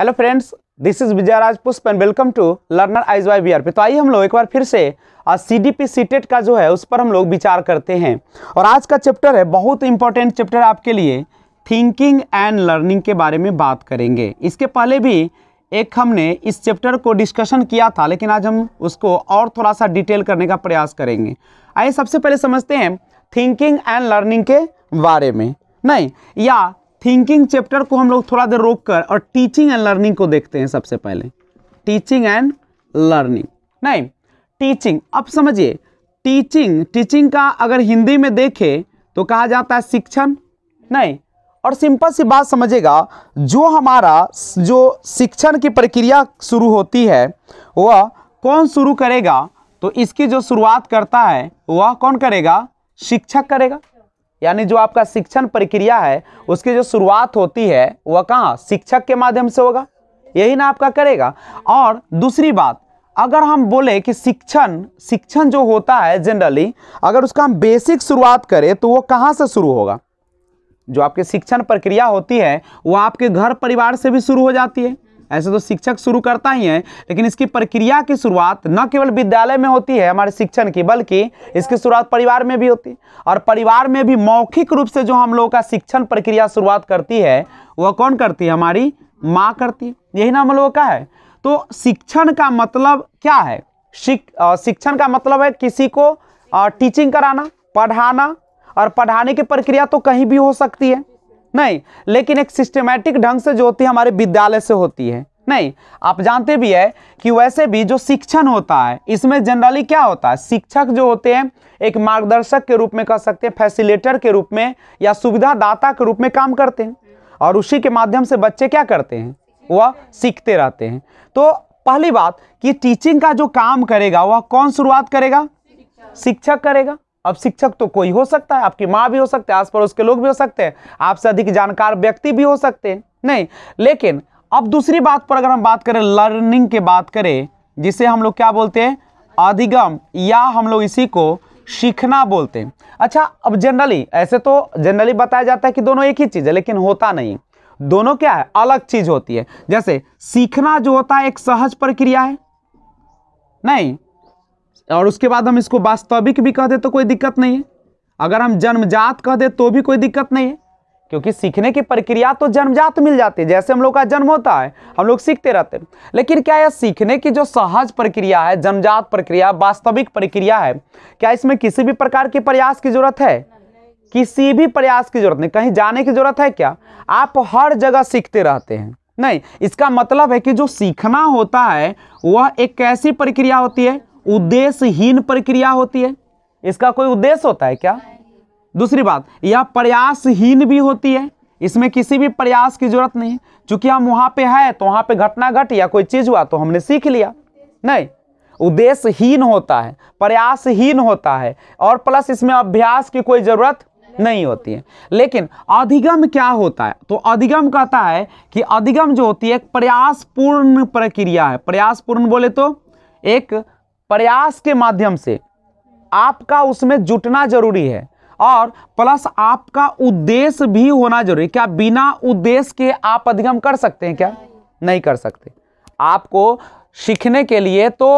Hello friends this is Vijay Raj Pushp and welcome to learner eyes Y B तो आइए हम लोग एक बार फिर से सी डी पी का जो है उस पर हम लोग विचार करते हैं और आज का चैप्टर है बहुत इंपॉर्टेंट चैप्टर आपके लिए थिंकिंग एंड लर्निंग के बारे में बात करेंगे इसके पहले भी एक हमने इस चैप्टर को डिस्कशन किया था लेकिन आज हम उसको और थोड़ा सा डिटेल करने का प्रयास करेंगे आइए सबसे पहले समझते हैं थिंकिंग एंड लर्निंग के बारे में नहीं या थिंकिंग चैप्टर को हम लोग थोड़ा देर रोक कर और टीचिंग एंड लर्निंग को देखते हैं सबसे पहले टीचिंग एंड लर्निंग नहीं टीचिंग अब समझिए टीचिंग टीचिंग का अगर हिंदी में देखे तो कहा जाता है शिक्षण नहीं और सिंपल सी बात समझेगा जो हमारा जो शिक्षण की प्रक्रिया शुरू होती है वह कौन शुरू करेगा तो इसकी जो शुरुआत करता है वह कौन करेगा शिक्षक करेगा यानी जो आपका शिक्षण प्रक्रिया है उसकी जो शुरुआत होती है वह कहाँ शिक्षक के माध्यम से होगा यही ना आपका करेगा और दूसरी बात अगर हम बोले कि शिक्षण शिक्षण जो होता है जनरली अगर उसका हम बेसिक शुरुआत करें तो वो कहाँ से शुरू होगा जो आपकी शिक्षण प्रक्रिया होती है वो आपके घर परिवार से भी शुरू हो जाती है ऐसे तो शिक्षक शुरू करता ही है लेकिन इसकी प्रक्रिया की शुरुआत न केवल विद्यालय में होती है हमारे शिक्षण की बल्कि इसकी शुरुआत परिवार में भी होती है और परिवार में भी मौखिक रूप से जो हम लोगों का शिक्षण प्रक्रिया शुरुआत करती है वह कौन करती है हमारी माँ करती है यही ना हम लोगों का है तो शिक्षण का मतलब क्या है शिक्षण का मतलब है किसी को टीचिंग कराना पढ़ाना और पढ़ाने की प्रक्रिया तो कहीं भी हो सकती है नहीं लेकिन एक सिस्टमेटिक ढंग से जो होती है हमारे विद्यालय से होती है नहीं आप जानते भी है कि वैसे भी जो शिक्षण होता है इसमें जनरली क्या होता है शिक्षक जो होते हैं एक मार्गदर्शक के रूप में कह सकते हैं फैसिलेटर के रूप में या सुविधादाता के रूप में काम करते हैं और उसी के माध्यम से बच्चे क्या करते हैं वह सीखते रहते हैं तो पहली बात कि टीचिंग का जो काम करेगा वह कौन शुरुआत करेगा शिक्षक करेगा अब शिक्षक तो कोई हो सकता है आपकी माँ भी हो सकते हैं आस पड़ोस के लोग भी हो सकते हैं आपसे अधिक जानकार व्यक्ति भी हो सकते हैं नहीं लेकिन अब दूसरी बात पर अगर हम बात करें लर्निंग की बात करें जिसे हम लोग क्या बोलते हैं अधिगम या हम लोग इसी को सीखना बोलते हैं अच्छा अब जनरली ऐसे तो जनरली बताया जाता है कि दोनों एक ही चीज़ है लेकिन होता नहीं दोनों क्या है अलग चीज़ होती है जैसे सीखना जो होता है एक सहज प्रक्रिया है नहीं और उसके बाद हम इसको वास्तविक भी कह दे तो कोई दिक्कत नहीं है अगर हम जन्मजात कह दे तो भी कोई दिक्कत नहीं है क्योंकि सीखने की प्रक्रिया तो जन्मजात मिल जाती है जैसे हम लोग का जन्म होता है हम लोग सीखते रहते हैं लेकिन क्या यह सीखने की जो सहज प्रक्रिया है जन्मजात प्रक्रिया वास्तविक प्रक्रिया है क्या इसमें किसी भी प्रकार के प्रयास की जरूरत है किसी भी प्रयास की जरूरत नहीं कहीं जाने की जरूरत है क्या आप हर जगह सीखते रहते हैं नहीं इसका मतलब है कि जो सीखना होता है वह एक कैसी प्रक्रिया होती है उद्देश्यहीन प्रक्रिया होती है इसका कोई उद्देश्य होता है क्या दूसरी बात यह प्रयासहीन भी होती है इसमें किसी भी प्रयास की जरूरत नहीं चूंकि हम वहाँ पे है तो वहाँ पे घटना घट या कोई चीज़ हुआ तो हमने सीख लिया नहीं उद्देश्यहीन होता है प्रयासहीन होता है और प्लस इसमें अभ्यास की कोई ज़रूरत नहीं होती है लेकिन अधिगम क्या होता है तो अधिगम कहता है कि अधिगम जो होती है एक प्रयासपूर्ण प्रक्रिया है प्रयासपूर्ण बोले तो एक प्रयास के माध्यम से आपका उसमें जुटना जरूरी है और प्लस आपका उद्देश्य भी होना जरूरी क्या बिना उद्देश्य के आप अधिगम कर सकते हैं क्या नहीं कर सकते आपको सीखने के लिए तो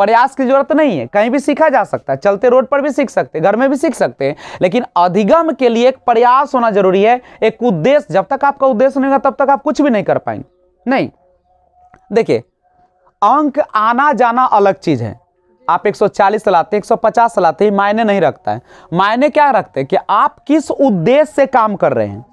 प्रयास की जरूरत नहीं है कहीं भी सीखा जा सकता है चलते रोड पर भी सीख सकते हैं घर में भी सीख सकते हैं लेकिन अधिगम के लिए एक प्रयास होना जरूरी है एक उद्देश्य जब तक आपका उद्देश्य नहीं होगा तब तक आप कुछ भी नहीं कर पाएंगे नहीं देखिए अंक आना जाना अलग चीज़ है आप 140 चलाते हैं 150 चलाते हैं मायने नहीं रखता है मायने क्या रखते हैं कि आप किस उद्देश्य से काम कर रहे हैं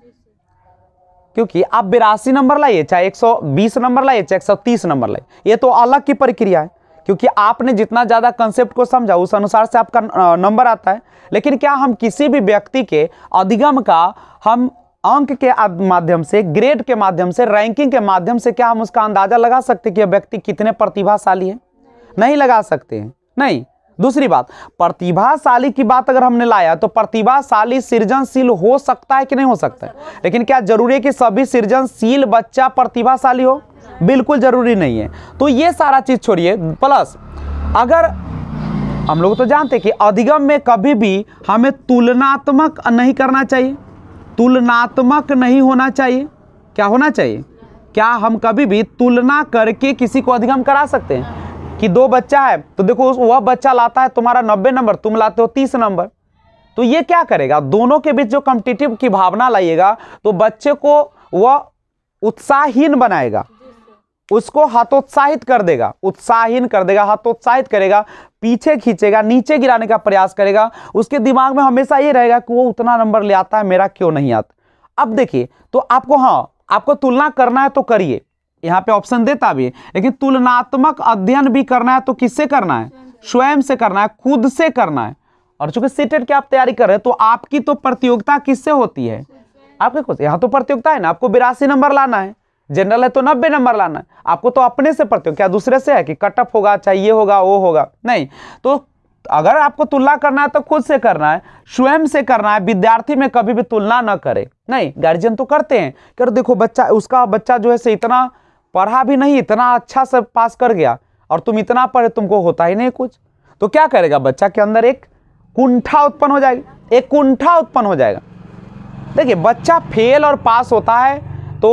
क्योंकि आप बिरासी नंबर लाइए चाहे 120 नंबर लाइए चाहे 130 नंबर लाइए ये तो अलग की प्रक्रिया है क्योंकि आपने जितना ज़्यादा कंसेप्ट को समझा उस अनुसार से आपका नंबर आता है लेकिन क्या हम किसी भी व्यक्ति के अधिगम का हम अंक के माध्यम से ग्रेड के माध्यम से रैंकिंग के माध्यम से क्या हम उसका अंदाज़ा लगा सकते कि यह व्यक्ति कितने प्रतिभाशाली है नहीं लगा सकते हैं नहीं दूसरी बात प्रतिभाशाली की बात अगर हमने लाया तो प्रतिभाशाली सृजनशील हो सकता है कि नहीं हो सकता है लेकिन क्या जरूरी है कि सभी सृजनशील बच्चा प्रतिभाशाली हो बिल्कुल जरूरी नहीं है तो ये सारा चीज़ छोड़िए प्लस अगर हम लोग तो जानते हैं कि अधिगम में कभी भी हमें तुलनात्मक नहीं करना चाहिए तुलनात्मक नहीं होना चाहिए क्या होना चाहिए क्या हम कभी भी तुलना करके किसी को अधिगम करा सकते हैं कि दो बच्चा है तो देखो वह बच्चा लाता है तुम्हारा नब्बे नंबर तुम लाते हो तीस नंबर तो ये क्या करेगा दोनों के बीच जो कम्पिटिटिव की भावना लाइएगा तो बच्चे को वह उत्साहहीन बनाएगा उसको हतोत्साहित कर देगा उत्साहहीन कर देगा हतोत्साहित करेगा पीछे खींचेगा नीचे गिराने का प्रयास करेगा उसके दिमाग में हमेशा ये रहेगा कि वो उतना नंबर ले आता है मेरा क्यों नहीं आता अब देखिए तो आपको हाँ आपको तुलना करना है तो करिए यहाँ पे ऑप्शन देता भी लेकिन तुलनात्मक अध्ययन भी करना है तो किससे करना है स्वयं से करना है खुद से करना है और चूंकि सीटेट की आप तैयारी कर रहे हैं तो आपकी तो प्रतियोगिता किससे होती है आपके कुछ यहाँ तो प्रतियोगिता है ना आपको बिरासी नंबर लाना है जनरल है तो नब्बे नंबर लाना है आपको तो अपने से प्रतियोग क्या दूसरे से है कि कट ऑफ होगा चाहिए होगा वो होगा नहीं तो अगर आपको तुलना करना है तो खुद से करना है स्वयं से करना है विद्यार्थी में कभी भी तुलना ना करे नहीं गार्जियन तो करते हैं कर देखो बच्चा उसका बच्चा जो है से इतना पढ़ा भी नहीं इतना अच्छा से पास कर गया और तुम इतना पढ़े तुमको होता ही नहीं कुछ तो क्या करेगा बच्चा के अंदर एक कुंठा उत्पन्न हो जाएगी एक कुंठा उत्पन्न हो जाएगा देखिए बच्चा फेल और पास होता है तो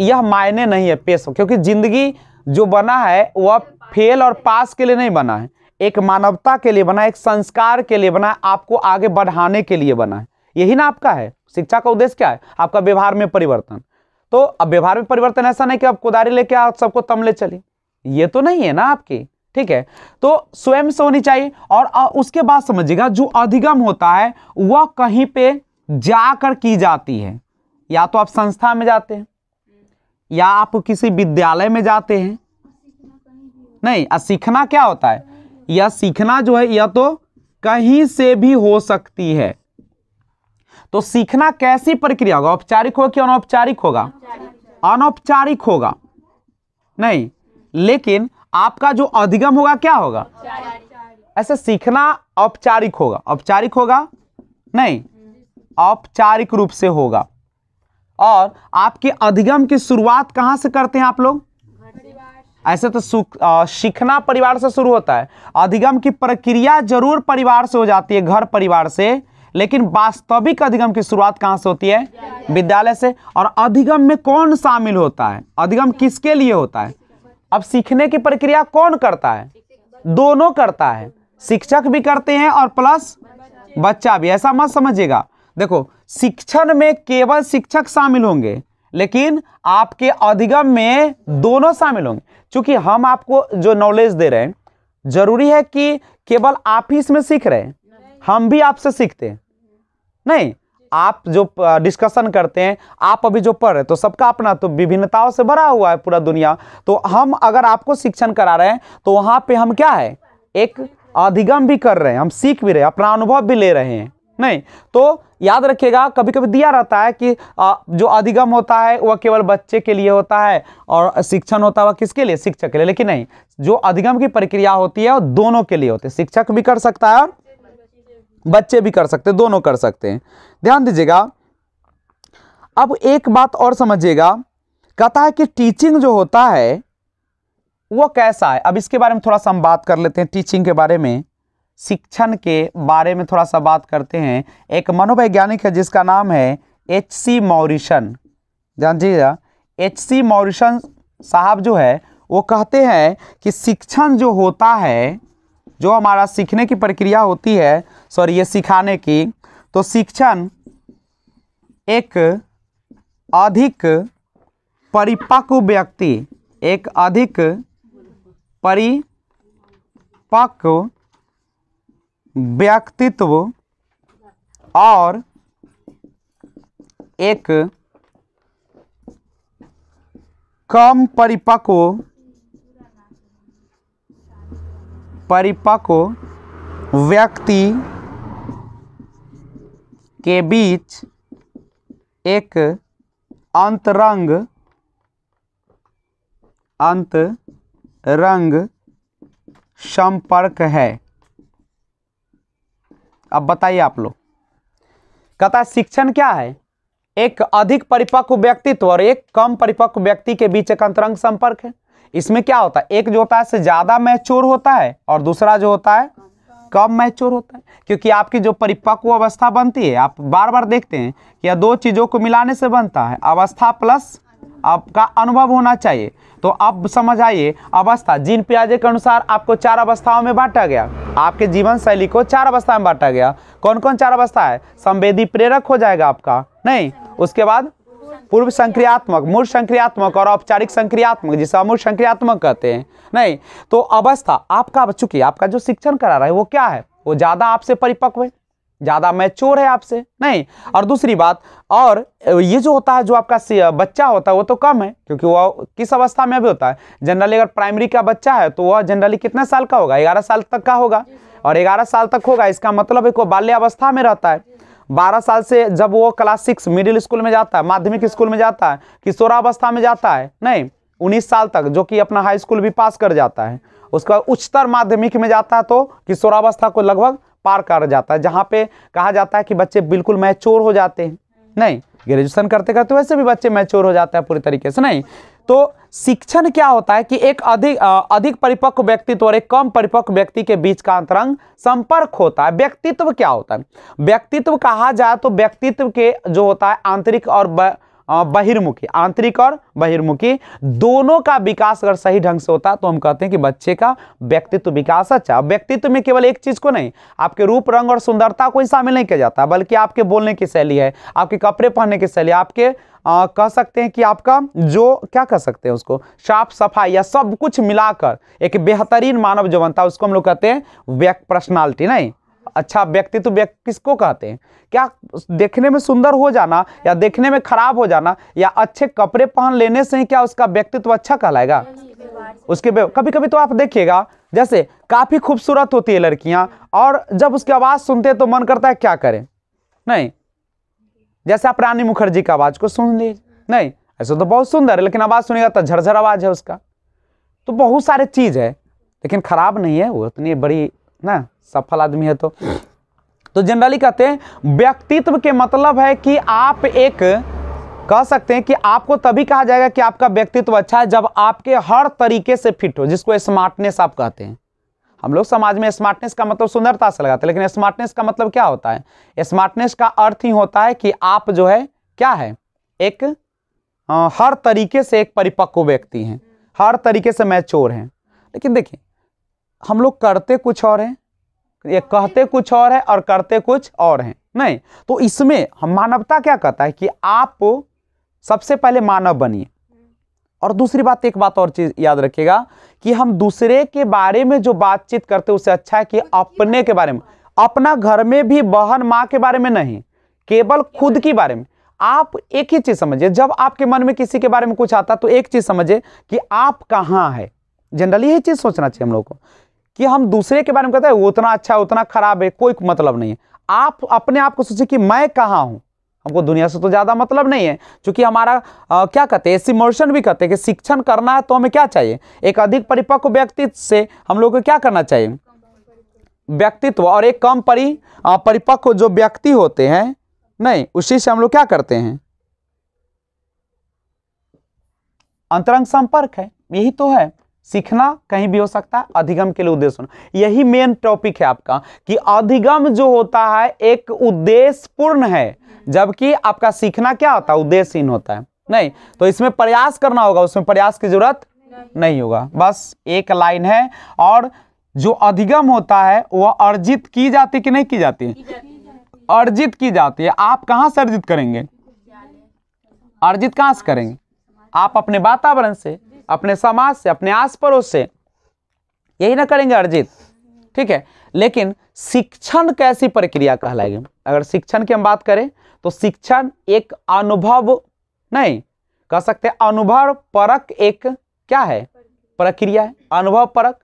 यह मायने नहीं है पेश क्योंकि ज़िंदगी जो बना है वह फेल और पास के लिए नहीं बना है एक मानवता के लिए बना है एक संस्कार के लिए बना है आपको आगे बढ़ाने के लिए बना है यही ना आपका है शिक्षा का उद्देश्य क्या है आपका व्यवहार में परिवर्तन तो अब व्यवहार में परिवर्तन ऐसा नहीं कि आप कुदारी लेके आप सबको तमले चले ये तो नहीं है ना आपकी ठीक है तो स्वयं से होनी चाहिए और उसके बाद समझिएगा जो अधिगम होता है वह कहीं पे जाकर की जाती है या तो आप संस्था में जाते हैं या आप किसी विद्यालय में जाते हैं नहीं आ सीखना क्या होता है यह सीखना जो है यह तो कहीं से भी हो सकती है तो सीखना कैसी प्रक्रिया होगा औपचारिक होगा कि अनौपचारिक होगा अनौपचारिक होगा नहीं लेकिन आपका जो अधिगम होगा क्या होगा ऐसे सीखना औपचारिक होगा औपचारिक होगा नहीं औपचारिक रूप से होगा और आपके अधिगम की शुरुआत कहां से करते हैं आप लोग ऐसे तो सीखना परिवार से शुरू होता है अधिगम की प्रक्रिया जरूर परिवार से हो जाती है घर परिवार से लेकिन वास्तविक अधिगम की शुरुआत कहाँ से होती है विद्यालय से और अधिगम में कौन शामिल होता है अधिगम किसके लिए होता है अब सीखने की प्रक्रिया कौन करता है दोनों करता है शिक्षक भी करते हैं और प्लस बच्चा भी ऐसा मत समझिएगा देखो शिक्षण में केवल शिक्षक शामिल होंगे लेकिन आपके अधिगम में दोनों शामिल होंगे क्योंकि हम आपको जो नॉलेज दे रहे हैं जरूरी है कि केवल आप ही इसमें सीख रहे हैं हम भी आपसे सीखते हैं नहीं आप जो डिस्कशन करते हैं आप अभी जो पढ़ रहे तो सबका अपना तो विभिन्नताओं से भरा हुआ है पूरा दुनिया तो हम अगर आपको शिक्षण करा रहे हैं तो वहाँ पे हम क्या है एक अधिगम भी कर रहे हैं हम सीख भी रहे हैं अपना अनुभव भी ले रहे हैं नहीं तो याद रखिएगा कभी कभी दिया रहता है कि जो अधिगम होता है वह केवल बच्चे के लिए होता है और शिक्षण होता है वह किसके लिए शिक्षक के लिए लेकिन नहीं जो अधिगम की प्रक्रिया होती है वो दोनों के लिए होती है शिक्षक भी कर सकता है और बच्चे भी कर सकते दोनों कर सकते हैं ध्यान दीजिएगा अब एक बात और समझिएगा कहता है कि टीचिंग जो होता है वो कैसा है अब इसके बारे में थोड़ा सा हम बात कर लेते हैं टीचिंग के बारे में शिक्षण के बारे में थोड़ा सा बात करते हैं एक मनोवैज्ञानिक है जिसका नाम है एच सी मॉरिशन जान जीजा एच सी मॉरिशन साहब जो है वो कहते हैं कि शिक्षण जो होता है जो हमारा सीखने की प्रक्रिया होती है सॉरी ये सिखाने की तो शिक्षण एक अधिक परिपक्व व्यक्ति एक अधिक परिपक्व व्यक्तित्व और एक कम परिपक्व परिपक्व व्यक्ति के बीच एक अंतरंग अंतरंग संपर्क है अब बताइए आप लोग कथा शिक्षण क्या है एक अधिक परिपक्व व्यक्तित्व और एक कम परिपक्व व्यक्ति के बीच एक अंतरंग संपर्क है इसमें क्या होता है एक जो होता है से ज़्यादा मैच्योर होता है और दूसरा जो होता है कम मैच्योर होता है क्योंकि आपकी जो परिपक्व अवस्था बनती है आप बार बार देखते हैं कि यह दो चीज़ों को मिलाने से बनता है अवस्था प्लस आपका अनुभव होना चाहिए तो अब समझ आइए अवस्था जिन प्याजे के अनुसार आपको चार अवस्थाओं में बांटा गया आपके जीवन शैली को चार अवस्था में बांटा गया कौन कौन चार अवस्था है संवेदी प्रेरक हो जाएगा आपका नहीं उसके बाद पूर्व संक्रियात्मक मूल संक्रियात्मक और औपचारिक संक्रियात्मक जिसे अमूर्ध संक्रियात्मक कहते हैं नहीं तो अवस्था आपका चूंकि आपका जो शिक्षण करा रहा है वो क्या है वो ज़्यादा आपसे परिपक्व है ज़्यादा मैच्योर है आपसे नहीं और दूसरी बात और ये जो होता है जो आपका बच्चा होता है वो तो कम है क्योंकि वह किस अवस्था में अभी होता है जनरली अगर प्राइमरी का बच्चा है तो वह जनरली कितने साल का होगा ग्यारह साल तक का होगा और ग्यारह साल तक होगा इसका मतलब है वो बाल्यावस्था में रहता है बारह साल से जब वो क्लास सिक्स मिडिल स्कूल में जाता है माध्यमिक स्कूल में जाता है किशोरावस्था में जाता है नहीं उन्नीस साल तक जो कि अपना हाई स्कूल भी पास कर जाता है उसके बाद उच्चतर माध्यमिक में जाता है तो किशोरावस्था को लगभग पार कर जाता है जहाँ पे कहा जाता है कि बच्चे बिल्कुल मैचोर हो जाते हैं नहीं ग्रेजुएशन करते करते वैसे भी बच्चे मैचोर हो जाते हैं पूरी तरीके से नहीं तो शिक्षण क्या होता है कि एक अधिक अधिक परिपक्व व्यक्तित्व और एक कम परिपक्व व्यक्ति के बीच का अंतरंग संपर्क होता है व्यक्तित्व क्या होता है व्यक्तित्व कहा जाए तो व्यक्तित्व के जो होता है आंतरिक और बहिर्मुखी आंतरिक और बहिर्मुखी दोनों का विकास अगर सही ढंग से होता तो हम कहते हैं कि बच्चे का व्यक्तित्व विकास अच्छा व्यक्तित्व में केवल एक चीज को नहीं आपके रूप रंग और सुंदरता को ही शामिल नहीं किया जाता बल्कि आपके बोलने की शैली है आपके कपड़े पहनने की शैली आपके आ, कह सकते हैं कि आपका जो क्या कह सकते हैं उसको साफ सफाई या सब कुछ मिलाकर एक बेहतरीन मानव जो बनता है उसको हम लोग कहते हैं व्यक्त पर्सनालिटी नहीं अच्छा व्यक्तित्व तो व्यक्ति किसको कहते हैं क्या देखने में सुंदर हो जाना या देखने में खराब हो जाना या अच्छे कपड़े पहन लेने से ही क्या उसका व्यक्तित्व अच्छा कहलाएगा उसके कभी कभी तो आप देखिएगा जैसे काफ़ी खूबसूरत होती है लड़कियां और जब उसकी आवाज़ सुनते हैं तो मन करता है क्या करें नहीं जैसे आप रानी मुखर्जी की आवाज़ को सुन लीजिए नहीं ऐसा तो बहुत सुंदर है लेकिन आवाज़ सुनेगा तो झरझर आवाज़ है उसका तो बहुत सारे चीज़ है लेकिन ख़राब नहीं है वो इतनी बड़ी ना सफल आदमी है तो तो जनरली कहते हैं व्यक्तित्व के मतलब है कि आप एक कह सकते हैं कि आपको तभी कहा जाएगा कि आपका व्यक्तित्व अच्छा है जब आपके हर तरीके से फिट हो जिसको स्मार्टनेस आप कहते हैं हम लोग समाज में स्मार्टनेस का मतलब सुंदरता से लगाते हैं लेकिन स्मार्टनेस का मतलब क्या होता है स्मार्टनेस का अर्थ ही होता है कि आप जो है क्या है एक आ, हर तरीके से एक परिपक्व व्यक्ति हैं हर तरीके से मैचोर हैं लेकिन देखिए हम लोग करते कुछ और हैं ये कहते कुछ और है और करते कुछ और हैं नहीं तो इसमें हम मानवता क्या कहता है कि आप सबसे पहले मानव बनिए और दूसरी बात एक बात और चीज़ याद रखिएगा कि हम दूसरे के बारे में जो बातचीत करते उससे अच्छा है कि अपने के बारे में अपना घर में भी बहन माँ के बारे में नहीं केवल खुद के बारे में आप एक ही चीज़ समझिए जब आपके मन में किसी के बारे में कुछ आता तो एक चीज़ समझिए कि आप कहाँ है जनरली यही चीज़ सोचना चाहिए हम लोग को कि हम दूसरे के बारे में कहते हैं उतना अच्छा है उतना खराब है कोई मतलब नहीं है आप अपने आप को सोचिए कि मैं कहाँ हूँ हमको दुनिया से तो ज़्यादा मतलब नहीं है क्योंकि हमारा आ, क्या कहते हैं मोशन भी कहते हैं कि शिक्षण करना है तो हमें क्या चाहिए एक अधिक परिपक्व व्यक्तित्व से हम लोग को क्या करना चाहिए व्यक्तित्व और एक कम परि परिपक्व जो व्यक्ति होते हैं नहीं उसी से हम लोग क्या करते हैं अंतरंग संपर्क है यही तो है सीखना कहीं भी हो सकता है अधिगम के लिए उद्देश्य होना यही मेन टॉपिक है आपका कि अधिगम जो होता है एक उद्देश्य पूर्ण है जबकि आपका सीखना क्या होता है उद्देश्यहीन होता है नहीं तो इसमें प्रयास करना होगा उसमें प्रयास की जरूरत नहीं होगा बस एक लाइन है और जो अधिगम होता है वह अर्जित की जाती कि नहीं की जाती है अर्जित की जाती है आप कहाँ से अर्जित करेंगे अर्जित कहाँ से करेंगे आप अपने वातावरण से अपने समाज से अपने आस पड़ोस से यही ना करेंगे अर्जित ठीक है लेकिन शिक्षण कैसी प्रक्रिया कहलाएगी अगर शिक्षण की हम बात करें तो शिक्षण एक अनुभव नहीं कह सकते अनुभव परक एक क्या है प्रक्रिया है अनुभव परक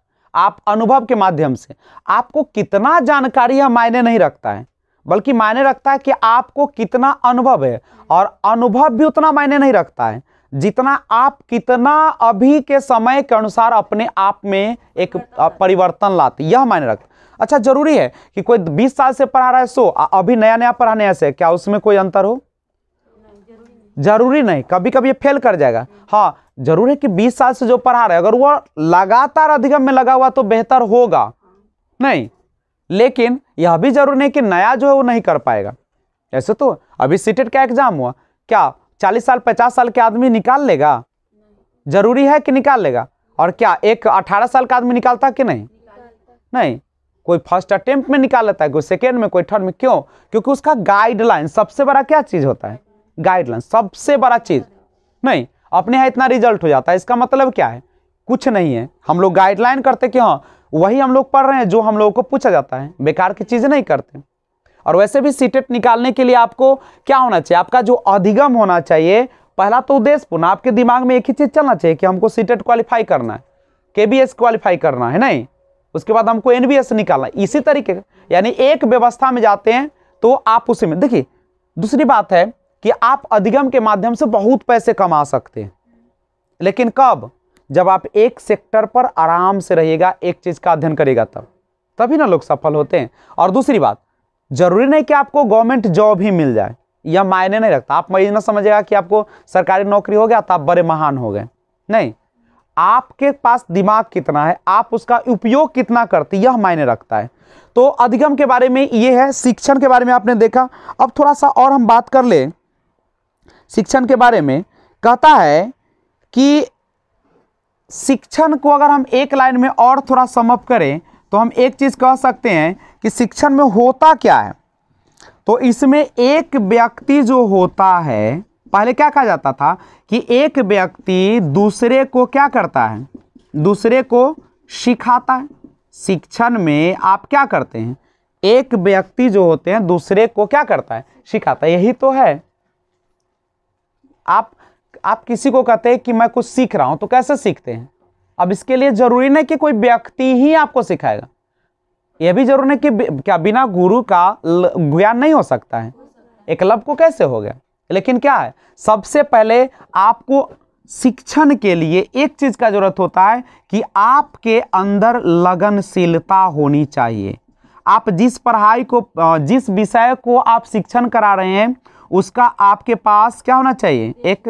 आप अनुभव के माध्यम से आपको कितना जानकारी है मायने नहीं रखता है बल्कि मायने रखता है कि आपको कितना अनुभव है और अनुभव भी उतना मायने नहीं रखता है जितना आप कितना अभी के समय के अनुसार अपने आप में एक परिवर्तन लाते यह मायने रखते अच्छा जरूरी है कि कोई बीस साल से पढ़ा रहा है सो अभी नया नया पढ़ाने से क्या उसमें कोई अंतर हो जरूरी नहीं कभी कभी ये फेल कर जाएगा हाँ जरूर है कि 20 साल से जो पढ़ा रहे अगर वह लगातार अधिगम में लगा हुआ तो बेहतर होगा नहीं लेकिन यह भी जरूरी नहीं कि नया जो है वो नहीं कर पाएगा ऐसे तो अभी सीटेट का एग्जाम हुआ क्या चालीस साल पचास साल के आदमी निकाल लेगा जरूरी है कि निकाल लेगा और क्या एक अठारह साल का आदमी निकालता कि नहीं नहीं कोई फर्स्ट अटेम्प्ट में निकाल लेता है कोई सेकेंड में कोई थर्ड में क्यों क्योंकि उसका गाइडलाइन सबसे बड़ा क्या चीज़ होता है गाइडलाइन सबसे बड़ा चीज़ नहीं अपने यहाँ इतना रिजल्ट हो जाता है इसका मतलब क्या है कुछ नहीं है हम लोग गाइडलाइन करते कि हाँ वही हम लोग पढ़ रहे हैं जो हम लोगों को पूछा जाता है बेकार की चीज़ें नहीं करते और वैसे भी सीटेट निकालने के लिए आपको क्या होना चाहिए आपका जो अधिगम होना चाहिए पहला तो उद्देश्य पूर्ण आपके दिमाग में एक ही चीज़ चलना चाहिए कि हमको सीटेट क्वालिफाई करना है के क्वालिफाई करना है नहीं उसके बाद हमको एन निकालना है इसी तरीके का यानी एक व्यवस्था में जाते हैं तो आप उसी में देखिए दूसरी बात है कि आप अधिगम के माध्यम से बहुत पैसे कमा सकते हैं लेकिन कब जब आप एक सेक्टर पर आराम से रहिएगा एक चीज़ का अध्ययन करेगा तब तभी ना लोग सफल होते हैं और दूसरी बात जरूरी नहीं कि आपको गवर्नमेंट जॉब ही मिल जाए यह मायने नहीं रखता आप ये ना समझेगा कि आपको सरकारी नौकरी हो गया तो आप बड़े महान हो गए नहीं आपके पास दिमाग कितना है आप उसका उपयोग कितना करते यह मायने रखता है तो अधिगम के बारे में ये है शिक्षण के बारे में आपने देखा अब थोड़ा सा और हम बात कर ले शिक्षण के बारे में कहता है कि शिक्षण को अगर हम एक लाइन में और थोड़ा समअप करें तो हम एक चीज़ कह सकते हैं कि शिक्षण में होता क्या है तो इसमें एक व्यक्ति जो होता है पहले क्या कहा जाता था कि एक व्यक्ति दूसरे को क्या करता है दूसरे को सिखाता है शिक्षण में आप क्या करते हैं एक व्यक्ति जो होते हैं दूसरे को क्या करता है सिखाता है यही तो है आप आप किसी को कहते हैं कि मैं कुछ सीख रहा हूं तो कैसे सीखते हैं अब इसके लिए जरूरी नहीं कि कोई व्यक्ति ही आपको सिखाएगा यह भी जरूर है कि क्या बिना गुरु का ज्ञान नहीं हो सकता है एकलव को कैसे हो गया लेकिन क्या है सबसे पहले आपको शिक्षण के लिए एक चीज़ का ज़रूरत होता है कि आपके अंदर लगनशीलता होनी चाहिए आप जिस पढ़ाई को जिस विषय को आप शिक्षण करा रहे हैं उसका आपके पास क्या होना चाहिए एक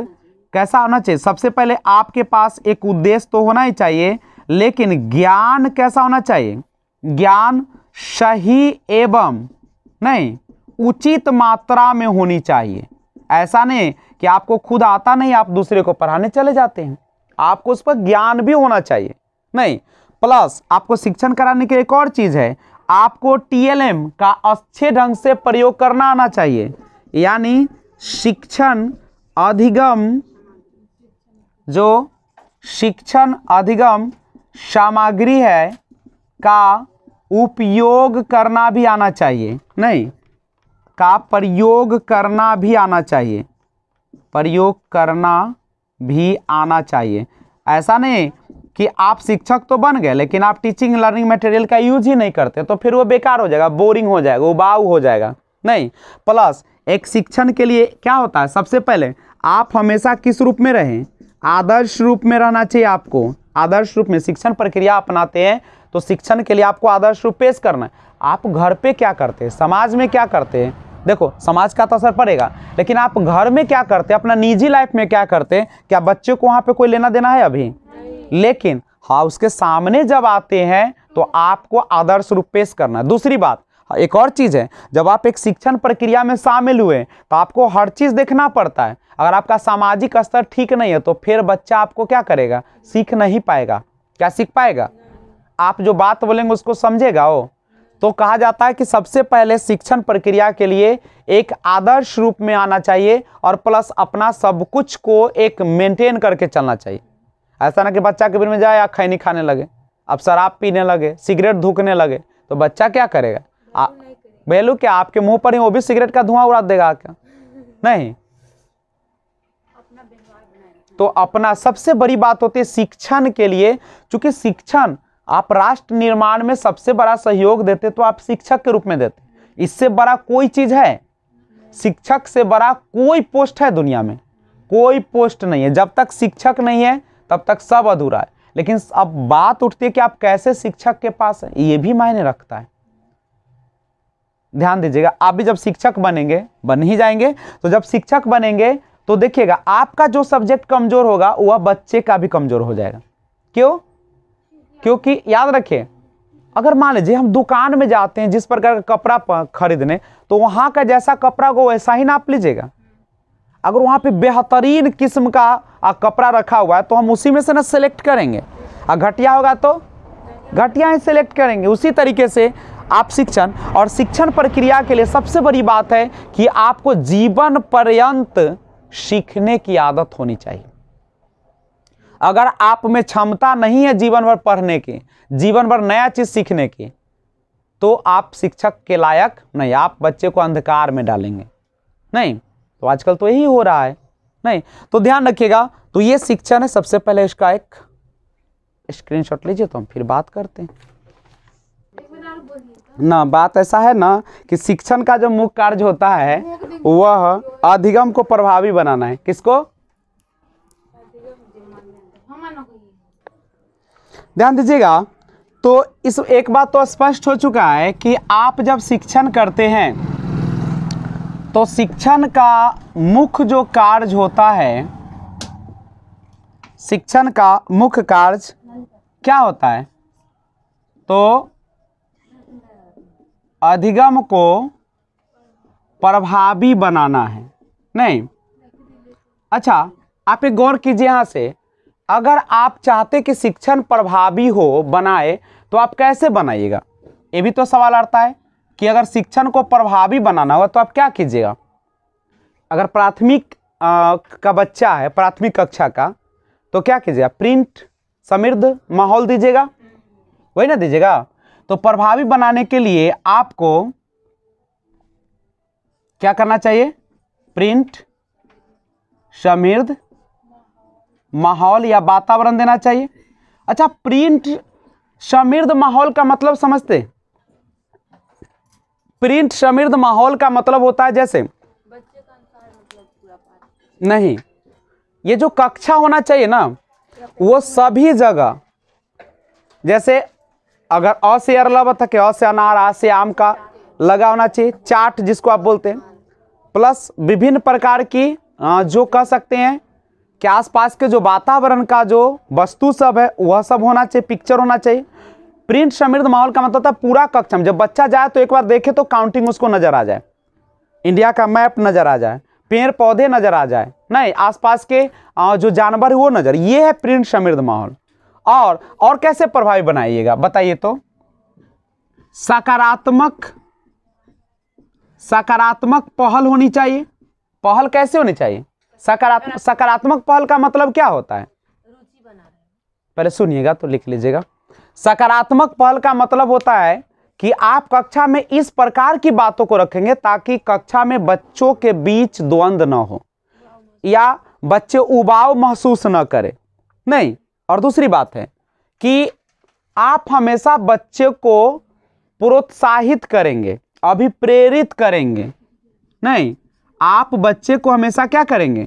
कैसा होना चाहिए सबसे पहले आपके पास एक उद्देश्य तो होना ही चाहिए लेकिन ज्ञान कैसा होना चाहिए ज्ञान सही एवं नहीं उचित मात्रा में होनी चाहिए ऐसा नहीं कि आपको खुद आता नहीं आप दूसरे को पढ़ाने चले जाते हैं आपको उस पर ज्ञान भी होना चाहिए नहीं प्लस आपको शिक्षण कराने के एक और चीज़ है आपको टीएलएम का अच्छे ढंग से प्रयोग करना आना चाहिए यानी शिक्षण अधिगम जो शिक्षण अधिगम सामग्री है का उपयोग करना भी आना चाहिए नहीं का प्रयोग करना भी आना चाहिए प्रयोग करना भी आना चाहिए ऐसा नहीं कि आप शिक्षक तो बन गए लेकिन आप टीचिंग लर्निंग मटेरियल का यूज ही नहीं करते तो फिर वो बेकार हो जाएगा बोरिंग हो जाएगा उबाऊ हो जाएगा नहीं प्लस एक शिक्षण के लिए क्या होता है सबसे पहले आप हमेशा किस रूप में रहें आदर्श रूप में रहना चाहिए आपको आदर्श रूप में शिक्षण प्रक्रिया अपनाते हैं तो शिक्षण के लिए आपको आदर्श रूप पेश करना है आप घर पे क्या करते हैं समाज में क्या करते हैं देखो समाज का तो असर पड़ेगा लेकिन आप घर में क्या करते हैं अपना निजी लाइफ में क्या करते हैं क्या बच्चे को वहाँ पे कोई लेना देना है अभी लेकिन हाँ उसके सामने जब आते हैं तो आपको आदर्श रूप पेश करना है दूसरी बात हाँ, एक और चीज़ है जब आप एक शिक्षण प्रक्रिया में शामिल हुए तो आपको हर चीज़ देखना पड़ता है अगर आपका सामाजिक स्तर ठीक नहीं है तो फिर बच्चा आपको क्या करेगा सीख नहीं पाएगा क्या सीख पाएगा आप जो बात बोलेंगे उसको समझेगा वो तो कहा जाता है कि सबसे पहले शिक्षण प्रक्रिया के लिए एक आदर्श रूप में आना चाहिए और प्लस अपना सब कुछ को एक मेंटेन करके चलना चाहिए ऐसा ना कि बच्चा के कब्र में जाए या खैनी खाने लगे अब शराब पीने लगे सिगरेट धूकने लगे तो बच्चा क्या करेगा बेलू क्या आपके मुंह पर ही वो भी सिगरेट का धुआं उड़ा देगा क्या नहीं तो अपना सबसे बड़ी बात होती है शिक्षण के लिए चूंकि शिक्षण आप राष्ट्र निर्माण में सबसे बड़ा सहयोग देते तो आप शिक्षक के रूप में देते इससे बड़ा कोई चीज़ है शिक्षक से बड़ा कोई पोस्ट है दुनिया में कोई पोस्ट नहीं है जब तक शिक्षक नहीं है तब तक सब अधूरा है लेकिन अब बात उठती है कि आप कैसे शिक्षक के पास हैं ये भी मायने रखता है ध्यान दीजिएगा आप भी जब शिक्षक बनेंगे बन ही जाएंगे तो जब शिक्षक बनेंगे तो देखिएगा आपका जो सब्जेक्ट कमज़ोर होगा वह बच्चे का भी कमज़ोर हो जाएगा क्यों क्योंकि याद रखें अगर मान लीजिए हम दुकान में जाते हैं जिस प्रकार का कपड़ा खरीदने तो वहाँ का जैसा कपड़ा को वैसा ही नाप लीजिएगा अगर वहाँ पे बेहतरीन किस्म का कपड़ा रखा हुआ है तो हम उसी में से ना सेलेक्ट करेंगे और घटिया होगा तो घटिया ही सेलेक्ट करेंगे उसी तरीके से आप शिक्षण और शिक्षण प्रक्रिया के लिए सबसे बड़ी बात है कि आपको जीवन पर्यंत सीखने की आदत होनी चाहिए अगर आप में क्षमता नहीं है जीवन भर पढ़ने की जीवन भर नया चीज़ सीखने की तो आप शिक्षक के लायक नहीं आप बच्चे को अंधकार में डालेंगे नहीं तो आजकल तो यही हो रहा है नहीं तो ध्यान रखिएगा तो ये शिक्षण है सबसे पहले इसका एक स्क्रीनशॉट लीजिए तो हम फिर बात करते हैं ना बात ऐसा है ना कि शिक्षण का जो मुख्य कार्य होता है वह अधिगम को प्रभावी बनाना है किसको ध्यान दीजिएगा तो इस एक बात तो स्पष्ट हो चुका है कि आप जब शिक्षण करते हैं तो शिक्षण का मुख्य जो कार्य होता है शिक्षण का मुख्य कार्य क्या होता है तो अधिगम को प्रभावी बनाना है नहीं अच्छा आप एक गौर कीजिए यहाँ से अगर आप चाहते कि शिक्षण प्रभावी हो बनाए तो आप कैसे बनाइएगा ये भी तो सवाल आता है कि अगर शिक्षण को प्रभावी बनाना होगा तो आप क्या कीजिएगा अगर प्राथमिक का बच्चा है प्राथमिक कक्षा का तो क्या कीजिएगा प्रिंट समृद्ध माहौल दीजिएगा वही ना दीजिएगा तो प्रभावी बनाने के लिए आपको क्या करना चाहिए प्रिंट समृद्ध माहौल या वातावरण देना चाहिए अच्छा प्रिंट समृद्ध माहौल का मतलब समझते प्रिंट समृद्ध माहौल का मतलब होता है जैसे नहीं ये जो कक्षा होना चाहिए ना वो सभी जगह जैसे अगर अ से अरला कि अ से अनार आ से आम का लगा होना चाहिए चाट जिसको आप बोलते हैं प्लस विभिन्न प्रकार की जो कह सकते हैं के आसपास के जो वातावरण का जो वस्तु सब है वह सब होना चाहिए पिक्चर होना चाहिए प्रिंट समृद्ध माहौल का मतलब था पूरा कक्षा में जब बच्चा जाए तो एक बार देखे तो काउंटिंग उसको नज़र आ जाए इंडिया का मैप नज़र आ जाए पेड़ पौधे नज़र आ जाए नहीं आसपास के जो जानवर है वो नज़र ये है प्रिंट समृद्ध माहौल और और कैसे प्रभावी बनाइएगा बताइए तो सकारात्मक सकारात्मक पहल होनी चाहिए पहल कैसे होनी चाहिए सकारात्मक सकारात्मक पहल का मतलब क्या होता है पहले सुनिएगा तो लिख लीजिएगा सकारात्मक पहल का मतलब होता है कि आप कक्षा में इस प्रकार की बातों को रखेंगे ताकि कक्षा में बच्चों के बीच द्वंद्व ना हो या बच्चे उबाव महसूस न करें नहीं और दूसरी बात है कि आप हमेशा बच्चे को प्रोत्साहित करेंगे अभिप्रेरित करेंगे नहीं आप बच्चे को हमेशा क्या करेंगे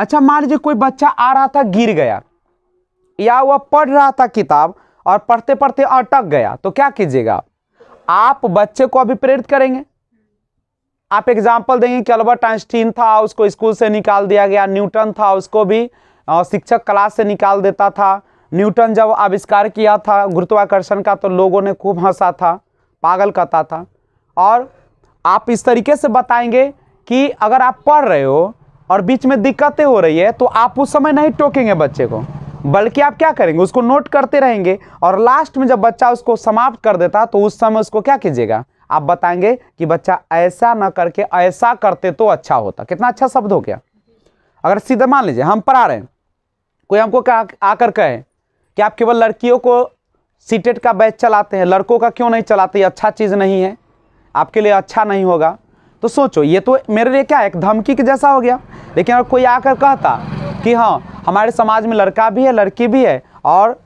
अच्छा मान लीजिए कोई बच्चा आ रहा था गिर गया या वह पढ़ रहा था किताब और पढ़ते पढ़ते अटक गया तो क्या कीजिएगा आप बच्चे को अभी प्रेरित करेंगे आप एग्जाम्पल देंगे कि अल्बर्ट आइंस्टीन था उसको स्कूल से निकाल दिया गया न्यूटन था उसको भी शिक्षक क्लास से निकाल देता था न्यूटन जब आविष्कार किया था गुरुत्वाकर्षण का तो लोगों ने खूब हंसा था पागल कहता था और आप इस तरीके से बताएंगे कि अगर आप पढ़ रहे हो और बीच में दिक्कतें हो रही है तो आप उस समय नहीं टोकेंगे बच्चे को बल्कि आप क्या करेंगे उसको नोट करते रहेंगे और लास्ट में जब बच्चा उसको समाप्त कर देता तो उस समय उसको क्या कीजिएगा आप बताएंगे कि बच्चा ऐसा ना करके ऐसा करते तो अच्छा होता कितना अच्छा शब्द हो गया अगर सीधा मान लीजिए हम पढ़ा रहे हैं कोई हमको आकर कहे कि आप केवल लड़कियों को सीटेट e का बैच चलाते हैं लड़कों का क्यों नहीं चलाते अच्छा चीज़ नहीं है आपके लिए अच्छा नहीं होगा तो सोचो ये तो मेरे लिए क्या एक धमकी के जैसा हो गया लेकिन अगर कोई आकर कहता कि हाँ हमारे समाज में लड़का भी है लड़की भी है और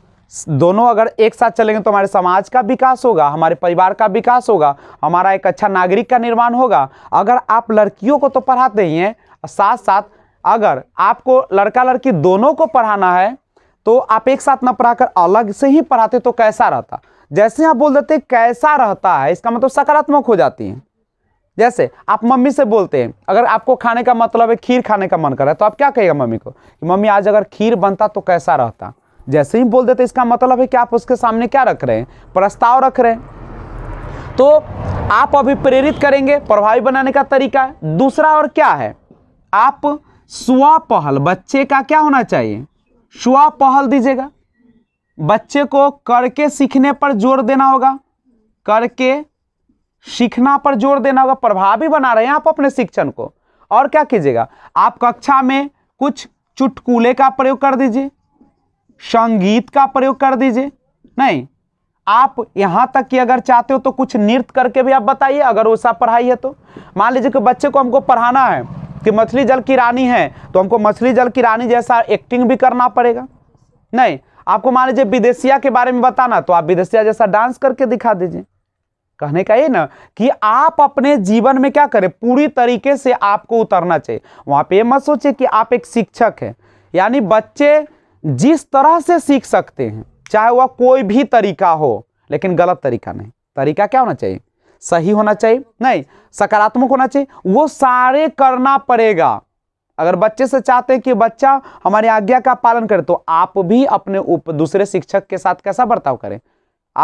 दोनों अगर एक साथ चलेंगे तो हमारे समाज का विकास होगा हमारे परिवार का विकास होगा हमारा एक अच्छा नागरिक का निर्माण होगा अगर आप लड़कियों को तो पढ़ाते ही हैं साथ साथ अगर आपको लड़का लड़की दोनों को पढ़ाना है तो आप एक साथ ना पढ़ाकर अलग से ही पढ़ाते तो कैसा रहता जैसे आप बोल देते कैसा रहता है इसका मतलब सकारात्मक हो जाती है जैसे आप मम्मी से बोलते हैं अगर आपको खाने का मतलब है खीर खाने का मन कर रहा है तो आप क्या कहेगा मम्मी को कि मम्मी आज अगर खीर बनता तो कैसा रहता जैसे ही बोल देते इसका मतलब है कि आप उसके सामने क्या रख रहे हैं प्रस्ताव रख रहे हैं तो आप अभी प्रेरित करेंगे प्रभावी बनाने का तरीका है दूसरा और क्या है आप स्व पहल बच्चे का क्या होना चाहिए स्व पहल दीजिएगा बच्चे को करके सीखने पर जोर देना होगा करके सीखना पर जोर देना होगा प्रभावी बना रहे हैं आप अपने शिक्षण को और क्या कीजिएगा आप कक्षा में कुछ चुटकुले का प्रयोग कर दीजिए संगीत का प्रयोग कर दीजिए नहीं आप यहाँ तक कि अगर चाहते हो तो कुछ नृत्य करके भी आप बताइए अगर वो सब पढ़ाई है तो मान लीजिए कि बच्चे को हमको पढ़ाना है कि मछली जल की रानी है तो हमको मछली जल की रानी जैसा एक्टिंग भी करना पड़ेगा नहीं आपको मान लीजिए विदेशिया के बारे में बताना तो आप विदेशिया जैसा डांस करके दिखा दीजिए कहने का ये ना कि आप अपने जीवन में क्या करें पूरी तरीके से आपको उतरना चाहिए वहाँ पे ये मत सोचिए कि आप एक शिक्षक हैं यानी बच्चे जिस तरह से सीख सकते हैं चाहे वह कोई भी तरीका हो लेकिन गलत तरीका नहीं तरीका क्या होना चाहिए सही होना चाहिए नहीं सकारात्मक होना चाहिए वो सारे करना पड़ेगा अगर बच्चे से चाहते हैं कि बच्चा हमारी आज्ञा का पालन करे तो आप भी अपने उप दूसरे शिक्षक के साथ कैसा बर्ताव करें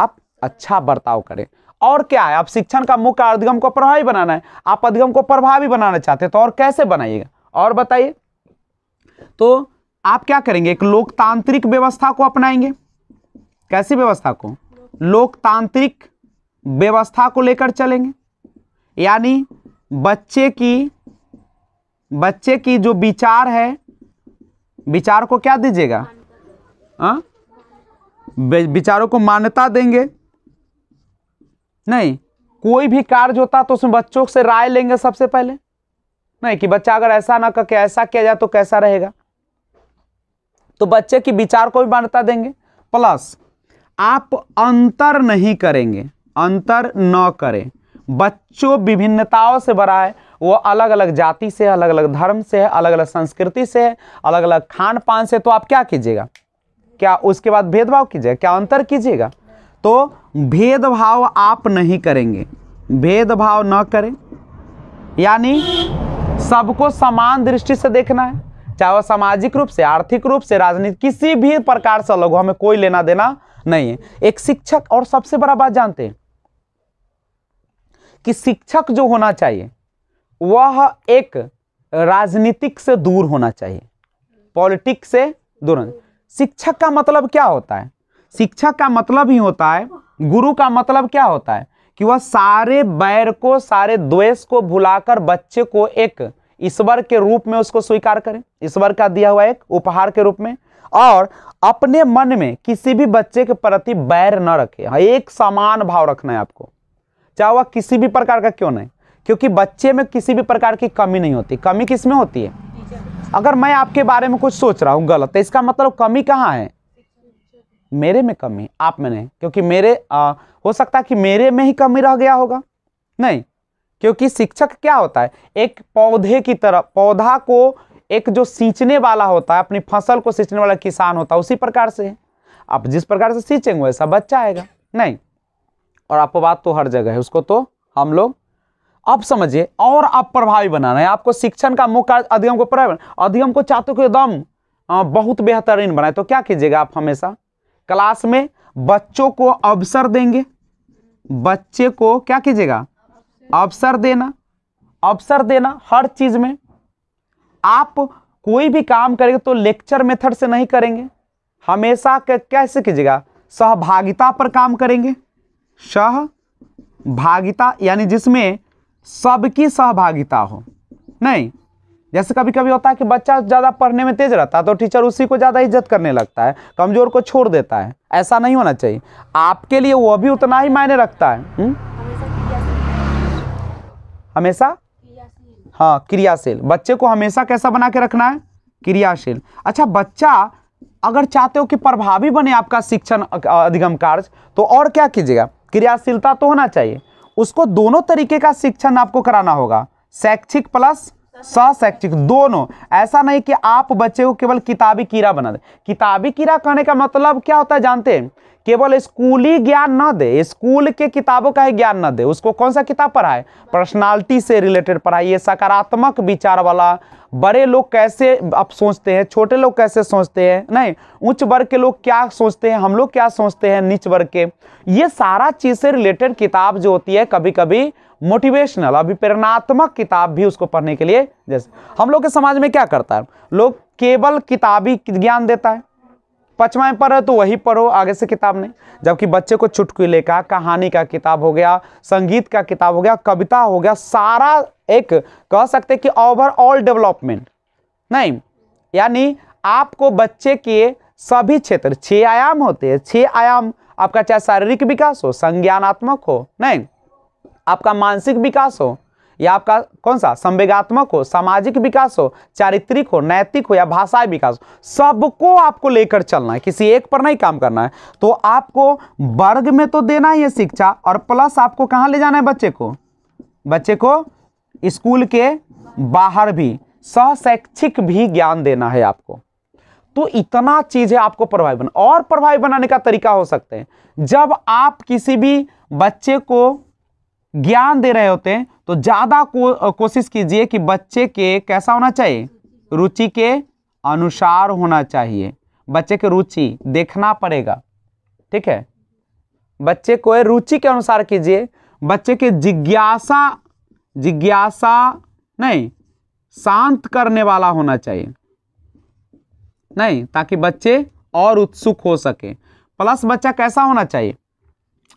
आप अच्छा बर्ताव करें और क्या है आप शिक्षण का मुख्य अधिगम को प्रभावी बनाना है आप अधिगम को प्रभावी बनाना चाहते हैं तो और कैसे बनाइएगा और बताइए तो आप क्या करेंगे एक लोकतांत्रिक व्यवस्था को अपनाएंगे कैसी व्यवस्था को लोकतांत्रिक व्यवस्था को लेकर चलेंगे यानी बच्चे की बच्चे की जो विचार है विचार को क्या दीजिएगा हाँ? विचारों को मान्यता देंगे नहीं कोई भी कार्य होता तो उसमें बच्चों से राय लेंगे सबसे पहले नहीं कि बच्चा अगर ऐसा ना करके ऐसा किया जाए तो कैसा रहेगा तो बच्चे की विचार को भी मान्यता देंगे प्लस आप अंतर नहीं करेंगे अंतर न करें बच्चों विभिन्नताओं से भरा है वो अलग अलग जाति से अलग अलग धर्म से है अलग अलग संस्कृति से है अलग अलग खान पान से तो आप क्या कीजिएगा क्या उसके बाद भेदभाव कीजिएगा क्या अंतर कीजिएगा तो भेदभाव आप नहीं करेंगे भेदभाव न करें यानी सबको समान दृष्टि से देखना है चाहे वह सामाजिक रूप से आर्थिक रूप से राजनीतिक किसी भी प्रकार से अलग हो हमें कोई लेना देना नहीं है एक शिक्षक और सबसे बड़ा बात जानते हैं कि शिक्षक जो होना चाहिए वह एक राजनीतिक से दूर होना चाहिए पॉलिटिक्स से दूर शिक्षक का मतलब क्या होता है शिक्षक का मतलब ही होता है गुरु का मतलब क्या होता है कि वह सारे बैर को सारे द्वेष को भुलाकर बच्चे को एक ईश्वर के रूप में उसको स्वीकार करें ईश्वर का दिया हुआ एक उपहार के रूप में और अपने मन में किसी भी बच्चे के प्रति बैर न रखे हाँ, एक समान भाव रखना है आपको चाहे वह किसी भी प्रकार का क्यों नहीं क्योंकि बच्चे में किसी भी प्रकार की कमी नहीं होती कमी किस में होती है अगर मैं आपके बारे में कुछ सोच रहा हूँ गलत तो इसका मतलब कमी कहाँ है मेरे में कमी आप में नहीं क्योंकि मेरे आ, हो सकता है कि मेरे में ही कमी रह गया होगा नहीं क्योंकि शिक्षक क्या होता है एक पौधे की तरह पौधा को एक जो सींचने वाला होता है अपनी फसल को सींचने वाला किसान होता है उसी प्रकार से आप जिस प्रकार से सींचेंगे वैसा बच्चा आएगा नहीं और आपको बात तो हर जगह है उसको तो हम लोग अब समझिए और आप प्रभावी बनाना है आपको शिक्षण का मुख्य अधिगम को प्रभावी अधिगम को चाहते को एकदम बहुत बेहतरीन बनाए तो क्या कीजिएगा आप हमेशा क्लास में बच्चों को अवसर देंगे बच्चे को क्या कीजिएगा अवसर देना अवसर देना हर चीज में आप कोई भी काम करेंगे तो लेक्चर मेथड से नहीं करेंगे हमेशा कैसे कीजिएगा सहभागिता पर काम करेंगे सहभागिता यानी जिसमें सबकी सहभागिता हो नहीं जैसे कभी कभी होता है कि बच्चा ज़्यादा पढ़ने में तेज रहता है तो टीचर उसी को ज़्यादा इज्जत करने लगता है कमज़ोर को छोड़ देता है ऐसा नहीं होना चाहिए आपके लिए वो भी उतना ही मायने रखता है हम्म? हमेशा हाँ क्रियाशील बच्चे को हमेशा कैसा बना के रखना है क्रियाशील अच्छा बच्चा अगर चाहते हो कि प्रभावी बने आपका शिक्षण अधिगम कार्य तो और क्या कीजिएगा क्रियाशीलता तो होना चाहिए उसको दोनों तरीके का शिक्षण आपको कराना होगा शैक्षिक प्लस सशैक्षिक दोनों ऐसा नहीं कि आप बच्चे को केवल किताबी कीड़ा बना दे किताबी कीड़ा कहने का मतलब क्या होता है जानते हैं केवल स्कूली ज्ञान ना दे स्कूल के किताबों का ही ज्ञान ना दे उसको कौन सा किताब पढ़ाए पर्सनालिटी से रिलेटेड पढ़ाइए सकारात्मक विचार वाला बड़े लोग कैसे आप सोचते हैं छोटे लोग कैसे सोचते हैं नहीं उच्च वर्ग के लोग क्या सोचते हैं हम लोग क्या सोचते हैं नीच वर्ग के ये सारा चीज़ से रिलेटेड किताब जो होती है कभी कभी मोटिवेशनल अभिप्रेरणात्मक किताब भी उसको पढ़ने के लिए जैसे हम लोग के समाज में क्या करता है लोग केवल किताबी ज्ञान देता है पचवा में पढ़ो तो वही पढ़ो आगे से किताब नहीं जबकि बच्चे को चुटकुले का कहानी का किताब हो गया संगीत का किताब हो गया कविता हो गया सारा एक कह सकते कि ओवरऑल डेवलपमेंट नहीं यानी आपको बच्चे के सभी क्षेत्र छः आयाम होते हैं छः आयाम आपका चाहे शारीरिक विकास हो संज्ञानात्मक हो नहीं आपका मानसिक विकास हो या आपका कौन सा संवेगात्मक हो सामाजिक विकास हो चारित्रिक हो नैतिक हो या भाषाई विकास हो सबको आपको लेकर चलना है किसी एक पर नहीं काम करना है तो आपको वर्ग में तो देना ही है शिक्षा और प्लस आपको कहाँ ले जाना है बच्चे को बच्चे को स्कूल के बाहर भी सहशैक्षिक भी ज्ञान देना है आपको तो इतना चीज़ है आपको प्रभावी बना और प्रभावी बनाने का तरीका हो सकते हैं जब आप किसी भी बच्चे को ज्ञान दे रहे होते हैं तो ज़्यादा को, कोशिश कीजिए कि बच्चे के कैसा होना चाहिए रुचि के अनुसार होना चाहिए बच्चे के रुचि देखना पड़ेगा ठीक है बच्चे को रुचि के अनुसार कीजिए बच्चे के जिज्ञासा जिज्ञासा नहीं शांत करने वाला होना चाहिए नहीं ताकि बच्चे और उत्सुक हो सके प्लस बच्चा कैसा होना चाहिए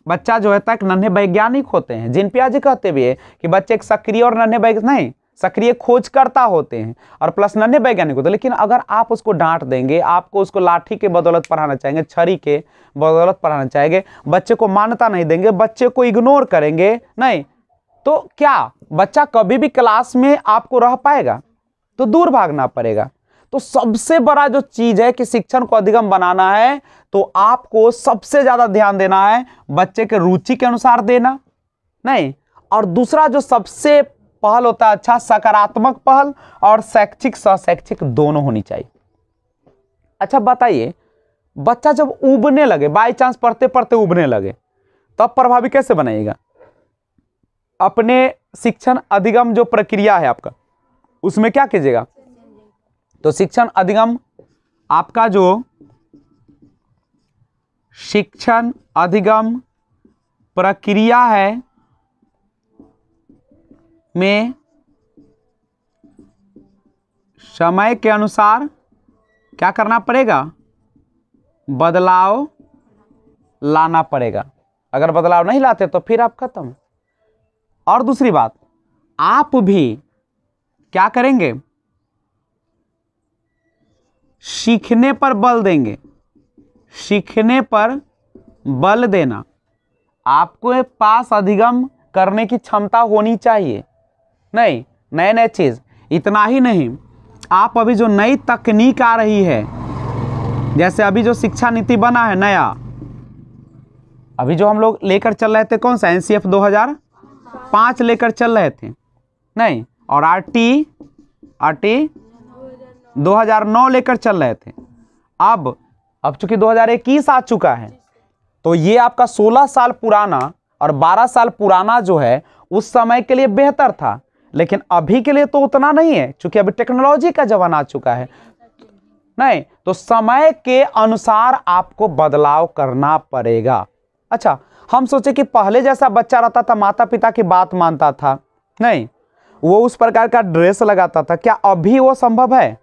बच्चा जो है तक नन्हे वैज्ञानिक होते हैं जिन पियाजी कहते हुए है कि बच्चे एक सक्रिय और नन्हे वैज्ञानिक नहीं सक्रिय खोजकर्ता होते हैं और प्लस नन्हे वैज्ञानिक होते हैं लेकिन अगर आप उसको डांट देंगे आपको उसको लाठी के बदौलत पढ़ाना चाहेंगे छड़ी के बदौलत पढ़ाना चाहेंगे बच्चे को मान्यता नहीं देंगे बच्चे को इग्नोर करेंगे नहीं तो क्या बच्चा कभी भी क्लास में आपको रह पाएगा तो दूर भागना पड़ेगा तो सबसे बड़ा जो चीज है कि शिक्षण को अधिगम बनाना है तो आपको सबसे ज्यादा ध्यान देना है बच्चे के रुचि के अनुसार देना नहीं और दूसरा जो सबसे पहल होता है अच्छा सकारात्मक पहल और शैक्षिक सशैक्षिक दोनों होनी चाहिए अच्छा बताइए बच्चा जब उबने लगे बाई चांस पढ़ते पढ़ते उबने लगे तब प्रभावी कैसे बनाएगा अपने शिक्षण अधिगम जो प्रक्रिया है आपका उसमें क्या कीजिएगा तो शिक्षण अधिगम आपका जो शिक्षण अधिगम प्रक्रिया है में समय के अनुसार क्या करना पड़ेगा बदलाव लाना पड़ेगा अगर बदलाव नहीं लाते तो फिर आप खत्म और दूसरी बात आप भी क्या करेंगे सीखने पर बल देंगे सीखने पर बल देना आपको पास अधिगम करने की क्षमता होनी चाहिए नहीं नए नए चीज़ इतना ही नहीं आप अभी जो नई तकनीक आ रही है जैसे अभी जो शिक्षा नीति बना है नया अभी जो हम लोग लेकर चल रहे थे कौन सा एन सी एफ दो हजार पाँच लेकर चल रहे थे नहीं और आर टी आर टी 2009 लेकर चल रहे थे अब अब चूंकि 2021 आ चुका है तो ये आपका 16 साल पुराना और 12 साल पुराना जो है उस समय के लिए बेहतर था लेकिन अभी के लिए तो उतना नहीं है क्योंकि अभी टेक्नोलॉजी का जमाना आ चुका है नहीं तो समय के अनुसार आपको बदलाव करना पड़ेगा अच्छा हम सोचे कि पहले जैसा बच्चा रहता था माता पिता की बात मानता था नहीं वो उस प्रकार का ड्रेस लगाता था क्या अभी वो संभव है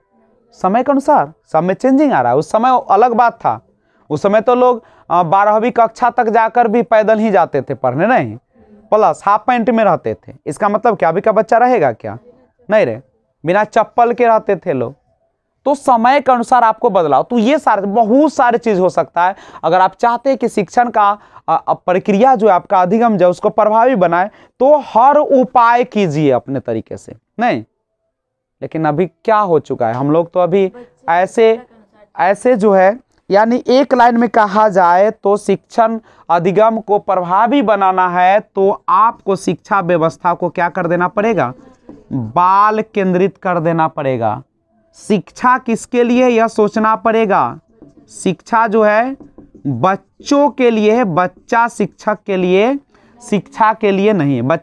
समय के अनुसार सब में चेंजिंग आ रहा है उस समय अलग बात था उस समय तो लोग बारहवीं कक्षा तक जाकर भी पैदल ही जाते थे पढ़ने नहीं प्लस हाफ पैंट में रहते थे इसका मतलब क्या अभी का बच्चा रहेगा क्या नहीं रे बिना चप्पल के रहते थे लोग तो समय के अनुसार आपको बदलाव तो ये सारे बहुत सारे चीज़ हो सकता है अगर आप चाहते हैं कि शिक्षण का प्रक्रिया जो आपका अधिगम जो उसको प्रभावी बनाए तो हर उपाय कीजिए अपने तरीके से नहीं लेकिन अभी क्या हो चुका है हम लोग तो अभी ऐसे ऐसे जो है यानी एक लाइन में कहा जाए तो शिक्षण अधिगम को प्रभावी बनाना है तो आपको शिक्षा व्यवस्था को क्या कर देना पड़ेगा बाल केंद्रित कर देना पड़ेगा शिक्षा किसके लिए यह सोचना पड़ेगा शिक्षा जो है बच्चों के लिए है बच्चा शिक्षक के लिए शिक्षा के लिए नहीं बच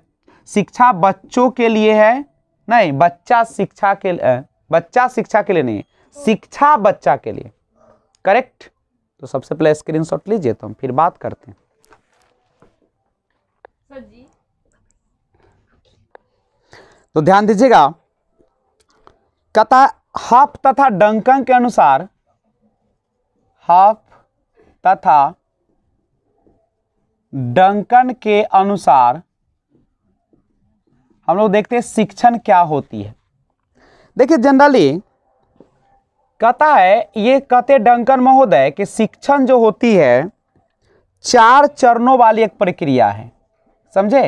शिक्षा बच्चों के लिए है नहीं बच्चा शिक्षा के लिए बच्चा शिक्षा के लिए नहीं शिक्षा बच्चा के लिए करेक्ट तो सबसे पहले स्क्रीनशॉट लीजिए तो हम फिर बात करते हैं तो ध्यान दीजिएगा कथा हाफ तथा डंकन के अनुसार हाफ तथा डंकन के अनुसार हम लोग देखते हैं शिक्षण क्या होती है देखिए जनरली कहता है ये कहते डंकन महोदय कि शिक्षण जो होती है चार चरणों वाली एक प्रक्रिया है समझे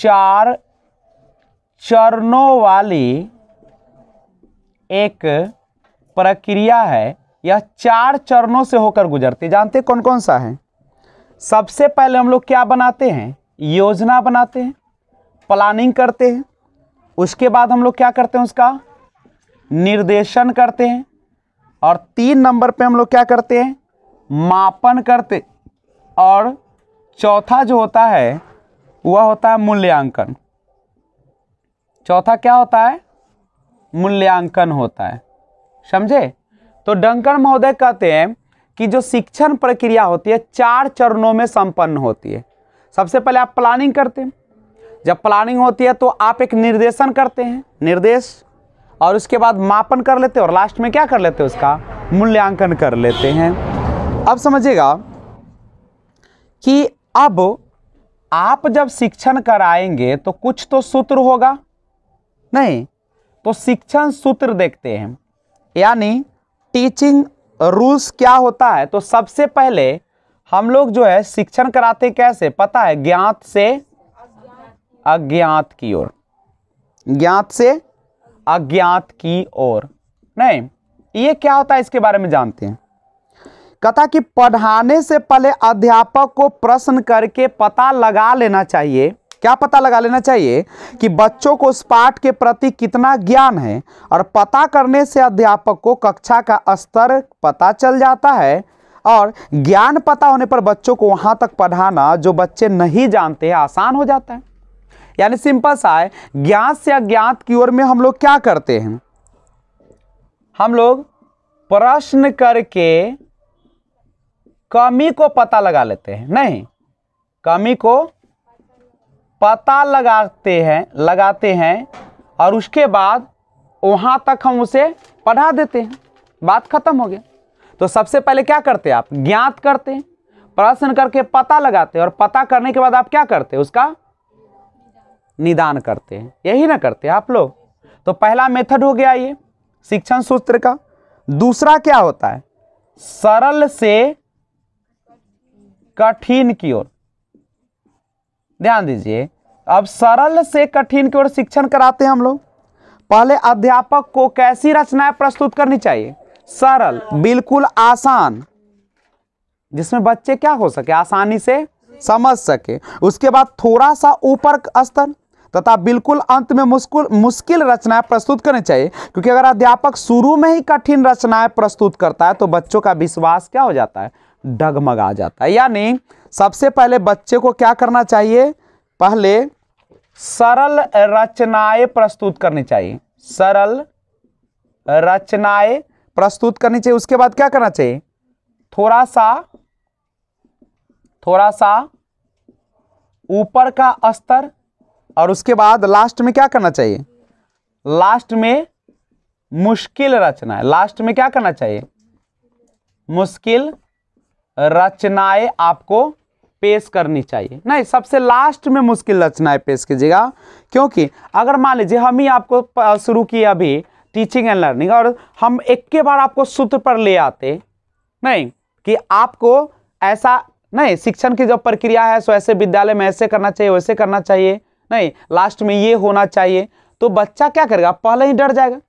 चार चरणों वाली एक प्रक्रिया है यह चार चरणों से होकर गुजरती जानते कौन कौन सा है सबसे पहले हम लोग क्या बनाते हैं योजना बनाते हैं प्लानिंग करते हैं उसके बाद हम लोग क्या करते हैं उसका निर्देशन करते हैं और तीन नंबर पे हम लोग क्या करते हैं मापन करते और चौथा जो होता है वह होता है मूल्यांकन चौथा क्या होता है मूल्यांकन होता है समझे तो डंकन महोदय कहते हैं कि जो शिक्षण प्रक्रिया होती है चार चरणों में संपन्न होती है सबसे पहले आप प्लानिंग करते हैं जब प्लानिंग होती है तो आप एक निर्देशन करते हैं निर्देश और उसके बाद मापन कर लेते हैं और लास्ट में क्या कर लेते हैं उसका मूल्यांकन कर लेते हैं अब समझिएगा कि अब आप जब शिक्षण कराएंगे तो कुछ तो सूत्र होगा नहीं तो शिक्षण सूत्र देखते हैं यानी टीचिंग रूल्स क्या होता है तो सबसे पहले हम लोग जो है शिक्षण कराते कैसे पता है ज्ञात से अज्ञात की ओर ज्ञात से अज्ञात की ओर नहीं ये क्या होता है इसके बारे में जानते हैं कथा कि पढ़ाने से पहले अध्यापक को प्रश्न करके पता लगा लेना चाहिए क्या पता लगा लेना चाहिए कि बच्चों को उस पाठ के प्रति कितना ज्ञान है और पता करने से अध्यापक को कक्षा का स्तर पता चल जाता है और ज्ञान पता होने पर बच्चों को वहाँ तक पढ़ाना जो बच्चे नहीं जानते आसान हो जाता है यानी सिंपल सा है ज्ञात से अज्ञात की ओर में हम लोग क्या करते हैं हम लोग प्रश्न करके कमी को पता लगा लेते हैं नहीं कमी को पता लगाते हैं लगाते हैं और उसके बाद वहाँ तक हम उसे पढ़ा देते हैं बात खत्म हो गया तो सबसे पहले क्या करते हैं आप ज्ञात करते हैं प्रश्न करके पता लगाते हैं और पता करने के बाद आप क्या करते हैं उसका निदान करते हैं यही ना करते आप लोग तो पहला मेथड हो गया ये शिक्षण सूत्र का दूसरा क्या होता है सरल से कठिन की ओर ध्यान दीजिए अब सरल से कठिन की ओर शिक्षण कराते हैं हम लोग पहले अध्यापक को कैसी रचनाएं प्रस्तुत करनी चाहिए सरल बिल्कुल आसान जिसमें बच्चे क्या हो सके आसानी से समझ सके उसके बाद थोड़ा सा ऊपर स्तर तथा बिल्कुल अंत में मुश्किल मुश्किल रचनाएं प्रस्तुत करनी चाहिए क्योंकि अगर अध्यापक शुरू में ही कठिन रचनाएं प्रस्तुत करता है तो बच्चों का विश्वास क्या हो जाता है डगमगा जाता है यानी सबसे पहले बच्चे को क्या करना चाहिए पहले सरल रचनाएं प्रस्तुत करनी चाहिए सरल रचनाएं प्रस्तुत करनी चाहिए उसके बाद क्या करना चाहिए थोड़ा सा थोड़ा सा ऊपर का स्तर और उसके बाद लास्ट में क्या करना चाहिए लास्ट में मुश्किल रचना है लास्ट में क्या करना चाहिए मुश्किल रचनाएं आपको पेश करनी चाहिए नहीं सबसे लास्ट में मुश्किल रचनाएं पेश कीजिएगा क्योंकि अगर मान लीजिए हम ही आपको शुरू किए अभी टीचिंग एंड लर्निंग और हम एक के बार आपको सूत्र पर ले आते नहीं कि आपको ऐसा नहीं शिक्षण की जो प्रक्रिया है सो ऐसे विद्यालय में ऐसे करना चाहिए वैसे करना चाहिए नहीं लास्ट में ये होना चाहिए तो बच्चा क्या करेगा पहले ही डर जाएगा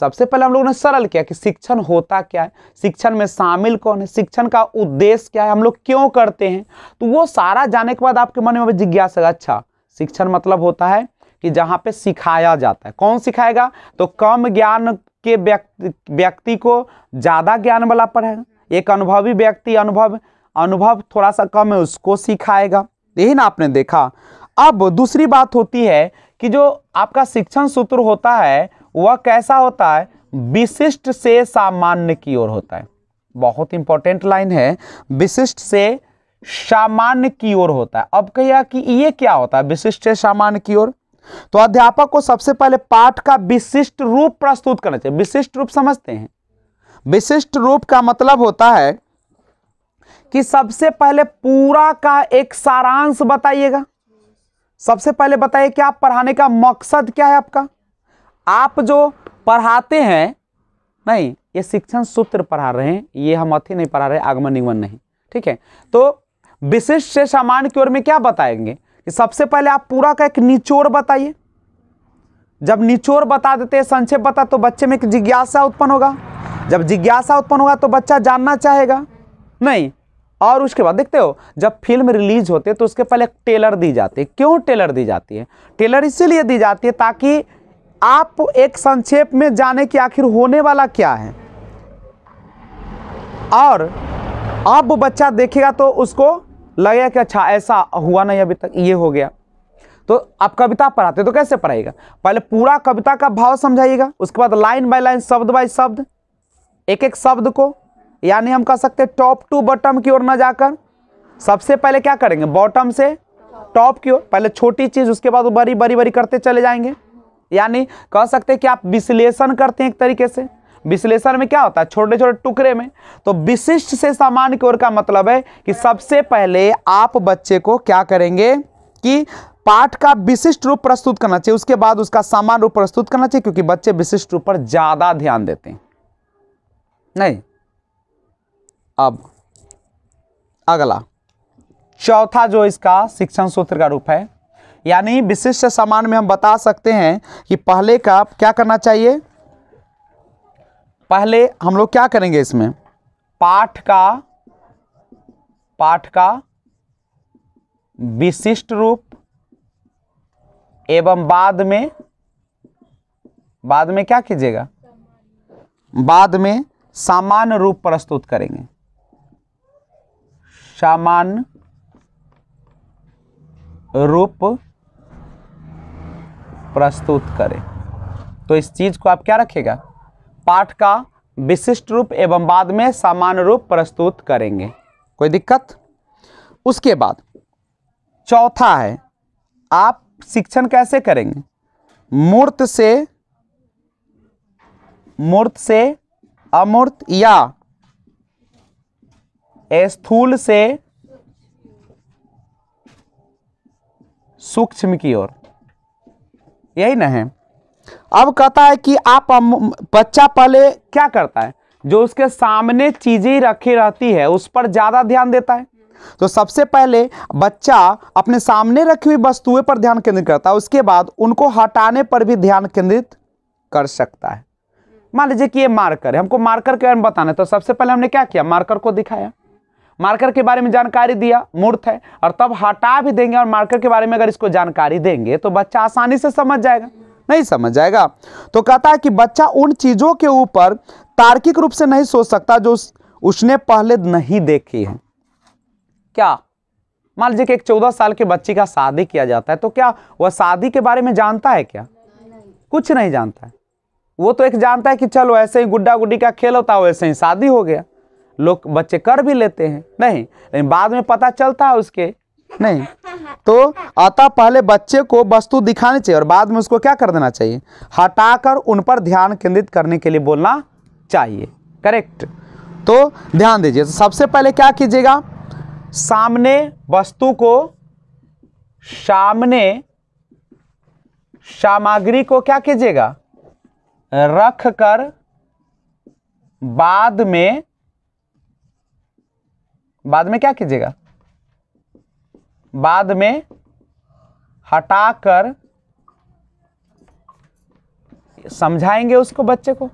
सबसे पहले हम लोगों ने सरल किया कि शिक्षण होता क्या है शिक्षण में शामिल कौन है शिक्षण का उद्देश्य क्या है हम लोग क्यों करते हैं तो वो सारा जाने के बाद आपके मन में जिज्ञासा अच्छा शिक्षण मतलब होता है कि जहाँ पे सिखाया जाता है कौन सिखाएगा तो कम ज्ञान के व्यक्ति व्यक्ति को ज़्यादा ज्ञान वाला पढ़ाएगा एक अनुभवी व्यक्ति अनुभव अनुभव थोड़ा सा कम है उसको सिखाएगा यही ना आपने देखा अब दूसरी बात होती है कि जो आपका शिक्षण सूत्र होता है वह कैसा होता है विशिष्ट से सामान्य की ओर होता है बहुत इंपॉर्टेंट लाइन है विशिष्ट से सामान्य की ओर होता है अब कहिए कि ये क्या होता है विशिष्ट से सामान्य की ओर तो अध्यापक को सबसे पहले पाठ का विशिष्ट रूप प्रस्तुत करना चाहिए विशिष्ट रूप समझते हैं विशिष्ट रूप का मतलब होता है कि सबसे पहले पूरा का एक सारांश बताइएगा सबसे पहले बताइए कि आप पढ़ाने का मकसद क्या है आपका आप जो पढ़ाते हैं नहीं ये शिक्षण सूत्र पढ़ा रहे हैं ये हम अथी नहीं पढ़ा रहे आगमन निगमन नहीं ठीक है तो विशिष्ट से सामान्य की ओर में क्या बताएंगे कि सबसे पहले आप पूरा का एक निचोड़ बताइए जब निचोड़ बता देते हैं संक्षेप बता तो बच्चे में एक जिज्ञासा उत्पन्न होगा जब जिज्ञासा उत्पन्न होगा तो बच्चा जानना चाहेगा नहीं और उसके बाद देखते हो जब फिल्म रिलीज होते हैं तो उसके पहले एक टेलर दी जाती है क्यों टेलर दी जाती है टेलर इसीलिए दी जाती है ताकि आप एक संक्षेप में जाने कि आखिर होने वाला क्या है और अब बच्चा देखेगा तो उसको लगेगा कि अच्छा ऐसा हुआ नहीं अभी तक ये हो गया तो आप कविता पढ़ाते तो कैसे पढ़ाएगा पहले पूरा कविता का भाव समझाइएगा उसके बाद लाइन बाय लाइन शब्द बाय शब्द एक एक शब्द को यानी हम कह सकते हैं टॉप टू बॉटम की ओर ना जाकर सबसे पहले क्या करेंगे बॉटम से टॉप की ओर पहले छोटी चीज़ उसके बाद बड़ी बड़ी बड़ी करते चले जाएंगे यानी कह सकते हैं कि आप विश्लेषण करते हैं एक तरीके से विश्लेषण में क्या होता है छोटे छोटे टुकड़े में तो विशिष्ट से सामान की ओर का मतलब है कि सबसे पहले आप बच्चे को क्या करेंगे कि पाठ का विशिष्ट रूप प्रस्तुत करना चाहिए उसके बाद उसका सामान रूप प्रस्तुत करना चाहिए क्योंकि बच्चे विशिष्ट रूप पर ज़्यादा ध्यान देते हैं नहीं अब अगला चौथा जो इसका शिक्षण सूत्र का रूप है यानी विशिष्ट सामान में हम बता सकते हैं कि पहले का क्या करना चाहिए पहले हम लोग क्या करेंगे इसमें पाठ का पाठ का विशिष्ट रूप एवं बाद में बाद में क्या कीजिएगा बाद में सामान्य रूप प्रस्तुत करेंगे सामान्य रूप प्रस्तुत करें तो इस चीज को आप क्या रखेगा पाठ का विशिष्ट रूप एवं बाद में सामान्य रूप प्रस्तुत करेंगे कोई दिक्कत उसके बाद चौथा है आप शिक्षण कैसे करेंगे मूर्त से मूर्त से अमूर्त या स्थूल से सूक्ष्म की ओर यही ना है अब कहता है कि आप बच्चा पहले क्या करता है जो उसके सामने चीज़ें रखी रहती है उस पर ज़्यादा ध्यान देता है तो सबसे पहले बच्चा अपने सामने रखी हुई वस्तुएं पर ध्यान केंद्रित करता है उसके बाद उनको हटाने पर भी ध्यान केंद्रित कर सकता है मान लीजिए कि ये मार्कर है हमको मार्कर के बारे में बताना है तो सबसे पहले हमने क्या किया मार्कर को दिखाया मार्कर के बारे में जानकारी दिया मूर्त है और तब हटा भी देंगे और मार्कर के बारे में अगर इसको जानकारी देंगे तो बच्चा आसानी से समझ जाएगा नहीं समझ जाएगा तो कहता है कि बच्चा उन चीज़ों के ऊपर तार्किक रूप से नहीं सोच सकता जो उसने पहले नहीं देखी है क्या मान लीजिए कि एक चौदह साल के बच्चे का शादी किया जाता है तो क्या वह शादी के बारे में जानता है क्या कुछ नहीं जानता है वो तो एक जानता है कि चलो ऐसे ही गुड्डा गुड्डी का खेल होता है वैसे ही शादी हो गया लोग बच्चे कर भी लेते हैं नहीं लेकिन बाद में पता चलता है उसके नहीं तो अतः पहले बच्चे को वस्तु दिखानी चाहिए और बाद में उसको क्या कर देना चाहिए हटाकर उन पर ध्यान केंद्रित करने के लिए बोलना चाहिए करेक्ट तो ध्यान दीजिए तो सबसे पहले क्या कीजिएगा सामने वस्तु को सामने सामग्री को क्या कीजिएगा रखकर बाद में बाद में क्या कीजिएगा बाद में हटाकर समझाएंगे उसको बच्चे को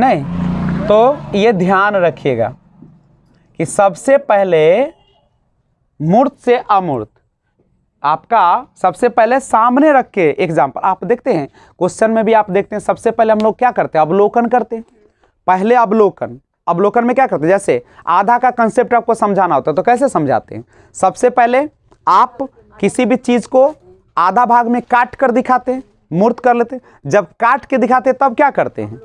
नहीं तो ये ध्यान रखिएगा कि सबसे पहले मूर्त से अमूर्त आपका सबसे पहले सामने रख के एग्जाम्पल आप देखते हैं क्वेश्चन में भी आप देखते हैं सबसे पहले हम लोग क्या करते हैं अवलोकन करते हैं पहले अवलोकन अवलोकन में क्या करते हैं जैसे आधा का कंसेप्ट आपको समझाना होता है तो कैसे समझाते हैं सबसे पहले आप किसी भी चीज़ को आधा भाग में काट कर दिखाते हैं मूर्त कर लेते जब काट के दिखाते तब क्या करते हैं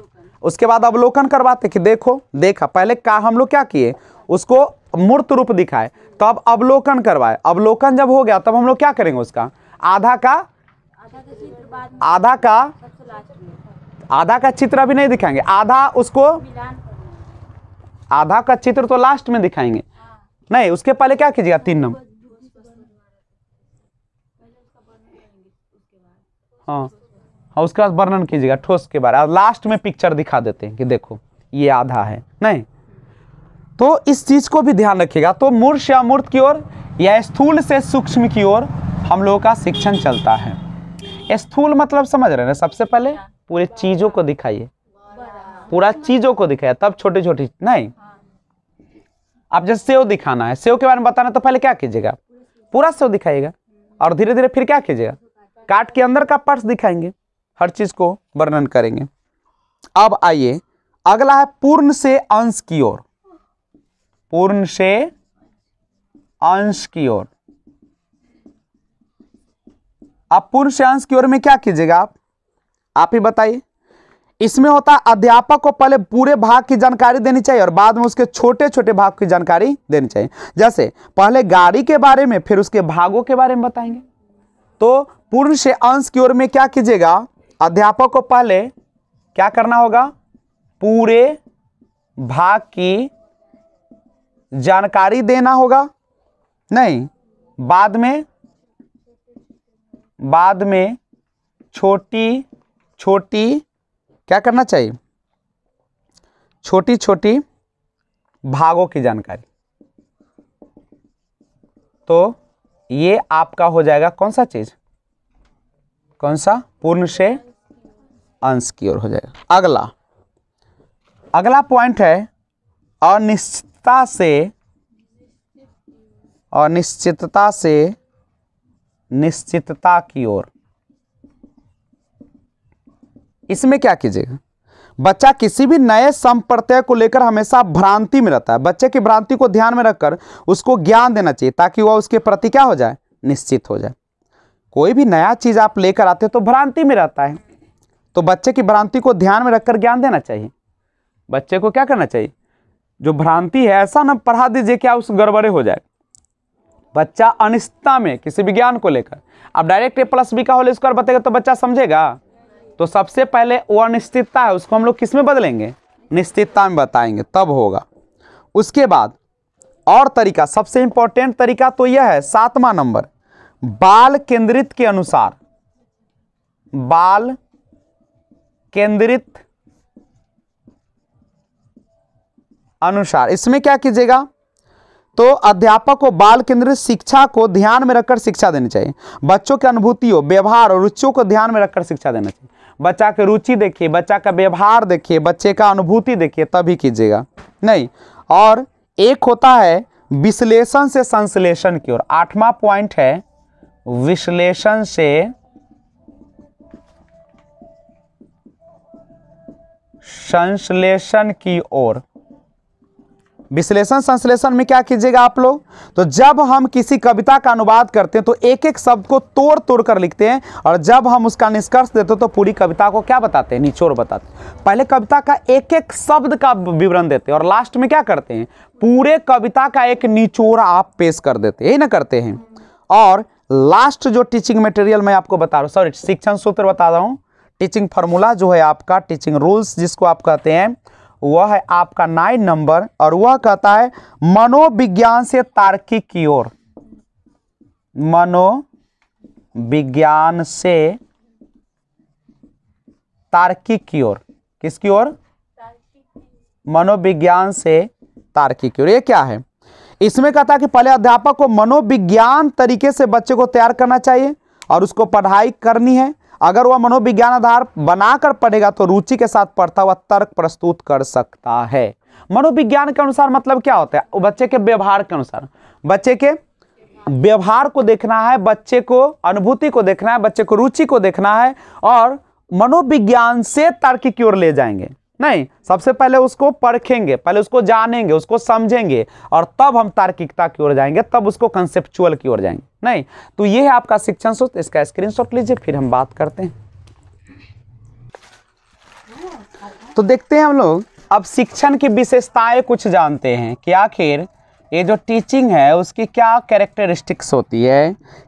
उसके बाद अवलोकन करवाते कि देखो देखा पहले का हम लोग क्या किए उसको मूर्त रूप दिखाए तब अवलोकन करवाए अवलोकन जब हो गया तब हम लोग क्या करेंगे उसका आधा का आधा का आधा का चित्र अभी नहीं दिखाएंगे आधा उसको आधा का चित्र तो लास्ट में दिखाएंगे नहीं उसके पहले क्या कीजिएगा तीन नंबर हाँ हाँ उसके बाद वर्णन कीजिएगा ठोस के बारे लास्ट में पिक्चर दिखा देते हैं कि देखो ये आधा है नहीं तो इस चीज़ को भी ध्यान रखिएगा तो मूर्ष या मूर्त की ओर या स्थूल से सूक्ष्म की ओर हम लोगों का शिक्षण चलता है स्थूल मतलब समझ रहे हैं सबसे पहले पूरे चीज़ों को दिखाइए पूरा चीज़ों को दिखाइए तब छोटी छोटी नहीं आप जैसे सेव दिखाना है सेव के बारे में बताना तो पहले क्या कीजिएगा पूरा सेव दिखाइएगा और धीरे धीरे फिर क्या कीजिएगा काट के अंदर का पार्ट्स दिखाएंगे हर चीज़ को वर्णन करेंगे अब आइए अगला है पूर्ण से अंश की ओर पूर्ण से अंश की ओर आप पूर्ण से अंश की ओर में क्या कीजिएगा आप आप ही बताइए इसमें होता है अध्यापक को पहले पूरे भाग की जानकारी देनी चाहिए और बाद में उसके छोटे छोटे भाग की जानकारी देनी चाहिए जैसे पहले गाड़ी के बारे में फिर उसके भागों के बारे में बताएंगे तो पूर्ण से अंश की ओर में क्या कीजिएगा अध्यापक को पहले क्या करना होगा पूरे भाग की जानकारी देना होगा नहीं बाद में बाद में छोटी छोटी क्या करना चाहिए छोटी छोटी भागों की जानकारी तो ये आपका हो जाएगा कौन सा चीज कौन सा पूर्ण से अंश की ओर हो जाएगा अगला अगला पॉइंट है अनिश्चितता से अनिश्चितता से निश्चितता की ओर इसमें क्या कीजिएगा बच्चा किसी भी नए संप्रत्यय को लेकर हमेशा भ्रांति में रहता है बच्चे की भ्रांति को ध्यान में रखकर उसको ज्ञान देना चाहिए ताकि वह उसके प्रति क्या हो जाए निश्चित हो जाए कोई भी नया चीज़ आप लेकर आते हो तो भ्रांति में रहता है तो बच्चे की भ्रांति को ध्यान में रखकर ज्ञान देना चाहिए बच्चे को क्या करना चाहिए जो भ्रांति है ऐसा ना पढ़ा दीजिए क्या उस गड़बड़े हो जाए बच्चा अनिश्चितता में किसी भी ज्ञान को लेकर आप डायरेक्ट ए प्लस बी का होल स्क्वायर बताएगा तो बच्चा समझेगा तो सबसे पहले वो अनिश्चितता है उसको हम लोग किस में बदलेंगे निश्चितता में बताएंगे तब होगा उसके बाद और तरीका सबसे इंपॉर्टेंट तरीका तो यह है सातवां नंबर बाल केंद्रित के अनुसार बाल केंद्रित अनुसार इसमें क्या कीजिएगा तो अध्यापक को बाल केंद्रित शिक्षा को ध्यान में रखकर शिक्षा देनी चाहिए बच्चों की अनुभूतियों व्यवहार और रुचियों को ध्यान में रखकर शिक्षा देना चाहिए बच्चा की रुचि देखिए बच्चा का व्यवहार देखिए बच्चे का अनुभूति देखिए तभी कीजिएगा नहीं और एक होता है विश्लेषण से संश्लेषण की ओर आठवा पॉइंट है विश्लेषण से संश्लेषण की ओर विश्लेषण संश्लेषण में क्या कीजिएगा आप लोग तो जब हम किसी कविता का अनुवाद करते हैं तो एक एक शब्द को तोड़ तोड़ कर लिखते हैं और जब हम उसका निष्कर्ष देते हैं तो पूरी कविता को क्या बताते हैं निचोड़ बताते हैं पहले कविता का एक एक शब्द का विवरण देते हैं और लास्ट में क्या करते हैं पूरे कविता का एक निचोड़ आप पेश कर देते हैं यही ना करते हैं और लास्ट जो टीचिंग मटेरियल मैं आपको बता रहा हूँ सॉरी शिक्षण सूत्र बता रहा हूँ टीचिंग फार्मूला जो है आपका टीचिंग रूल्स जिसको आप कहते हैं वह है आपका नाइन नंबर और वह कहता है मनोविज्ञान से तार्किक की ओर मनोविज्ञान से तार्किक की ओर किसकी ओर मनोविज्ञान से तार्किक की ओर ये क्या है इसमें कहता है कि पहले अध्यापक को मनोविज्ञान तरीके से बच्चे को तैयार करना चाहिए और उसको पढ़ाई करनी है अगर वह मनोविज्ञान आधार बनाकर पढ़ेगा तो रुचि के साथ पढ़ता हुआ तर्क प्रस्तुत कर सकता है मनोविज्ञान के अनुसार मतलब क्या होता है बच्चे के व्यवहार के अनुसार बच्चे के व्यवहार को देखना है बच्चे को अनुभूति को देखना है बच्चे को रुचि को देखना है और मनोविज्ञान से तर्क की ओर ले जाएंगे नहीं सबसे पहले उसको परखेंगे पहले उसको जानेंगे उसको समझेंगे और तब हम तार्किकता की ओर जाएंगे तब उसको कंसेप्चुअल की ओर जाएंगे नहीं तो ये है आपका शिक्षण सूत्र इसका स्क्रीनशॉट लीजिए फिर हम बात करते हैं तो देखते हैं हम लोग अब शिक्षण की विशेषताएं कुछ जानते हैं कि आखिर ये जो टीचिंग है उसकी क्या कैरेक्टरिस्टिक्स होती है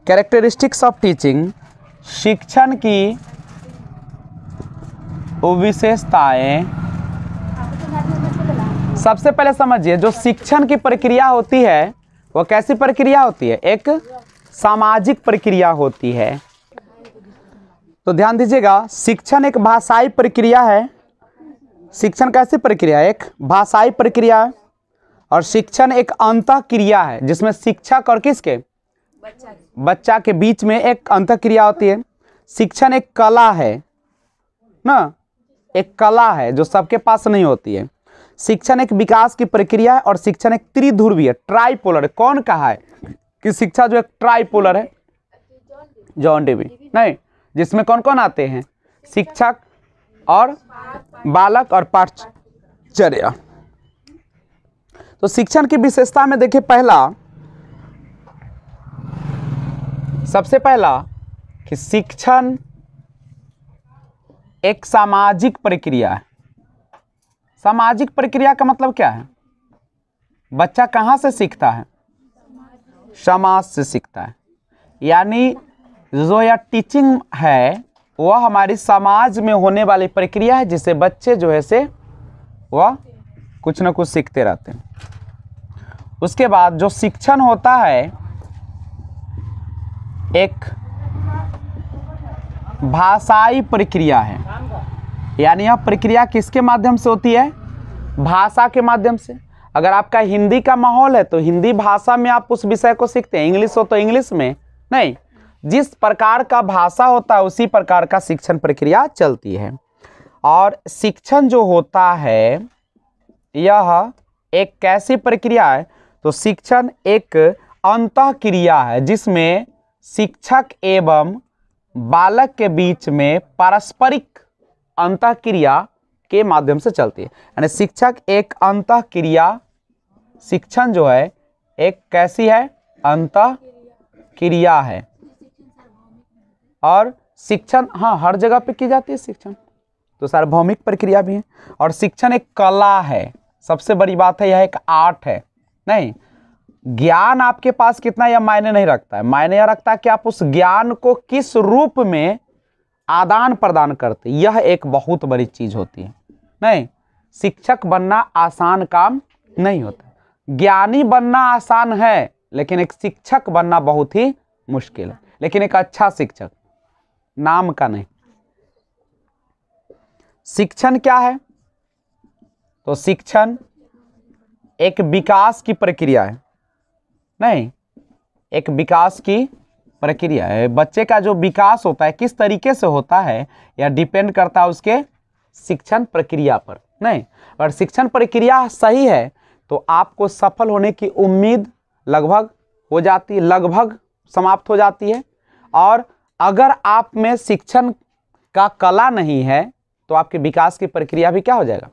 कैरेक्टरिस्टिक्स ऑफ टीचिंग शिक्षण की विशेषताएं सबसे पहले समझिए जो शिक्षण की प्रक्रिया होती है वो कैसी प्रक्रिया होती है एक सामाजिक प्रक्रिया होती है तो ध्यान दीजिएगा शिक्षण एक भाषाई प्रक्रिया है शिक्षण कैसी प्रक्रिया है एक भाषाई प्रक्रिया है और शिक्षण एक अंत क्रिया है जिसमें शिक्षक और किसके बच्चा, बच्चा के बीच में एक अंत क्रिया होती है शिक्षण एक कला है ना एक कला है जो सबके पास नहीं होती है शिक्षण एक विकास की प्रक्रिया है और शिक्षण एक त्रिध्रुवी ट्राईपोलर है कौन कहा है कि शिक्षा जो एक ट्राईपोलर है जॉन डेवी नहीं जिसमें कौन कौन आते हैं शिक्षक और बालक और पाठचर्य तो शिक्षण की विशेषता में देखिए पहला सबसे पहला कि शिक्षण एक सामाजिक प्रक्रिया है सामाजिक प्रक्रिया का मतलब क्या है बच्चा कहाँ से सीखता है समाज से सीखता है यानी जो यह या टीचिंग है वह हमारी समाज में होने वाली प्रक्रिया है जिसे बच्चे जो है से वह कुछ ना कुछ सीखते रहते हैं उसके बाद जो शिक्षण होता है एक भाषाई प्रक्रिया है यानी यह प्रक्रिया किसके माध्यम से होती है भाषा के माध्यम से अगर आपका हिंदी का माहौल है तो हिंदी भाषा में आप उस विषय को सीखते हैं इंग्लिश हो तो इंग्लिश में नहीं जिस प्रकार का भाषा होता है उसी प्रकार का शिक्षण प्रक्रिया चलती है और शिक्षण जो होता है यह एक कैसी प्रक्रिया है तो शिक्षण एक अंत क्रिया है जिसमें शिक्षक एवं बालक के बीच में पारस्परिक अंत क्रिया के माध्यम से चलती है यानी शिक्षक एक अंत क्रिया शिक्षण जो है एक कैसी है अंत क्रिया है और शिक्षण हाँ हर जगह पे की जाती है शिक्षण तो सार्वभौमिक प्रक्रिया भी है और शिक्षण एक कला है सबसे बड़ी बात है यह एक आर्ट है नहीं ज्ञान आपके पास कितना यह मायने नहीं रखता है मायने यह रखता है कि आप उस ज्ञान को किस रूप में आदान प्रदान करते यह एक बहुत बड़ी चीज होती है नहीं शिक्षक बनना आसान काम नहीं होता ज्ञानी बनना आसान है लेकिन एक शिक्षक बनना बहुत ही मुश्किल है लेकिन एक अच्छा शिक्षक नाम का नहीं शिक्षण क्या है तो शिक्षण एक विकास की प्रक्रिया है नहीं एक विकास की प्रक्रिया है बच्चे का जो विकास होता है किस तरीके से होता है या डिपेंड करता है उसके शिक्षण प्रक्रिया पर नहीं और शिक्षण प्रक्रिया सही है तो आपको सफल होने की उम्मीद लगभग हो जाती है लगभग समाप्त हो जाती है और अगर आप में शिक्षण का कला नहीं है तो आपके विकास की प्रक्रिया भी क्या हो जाएगा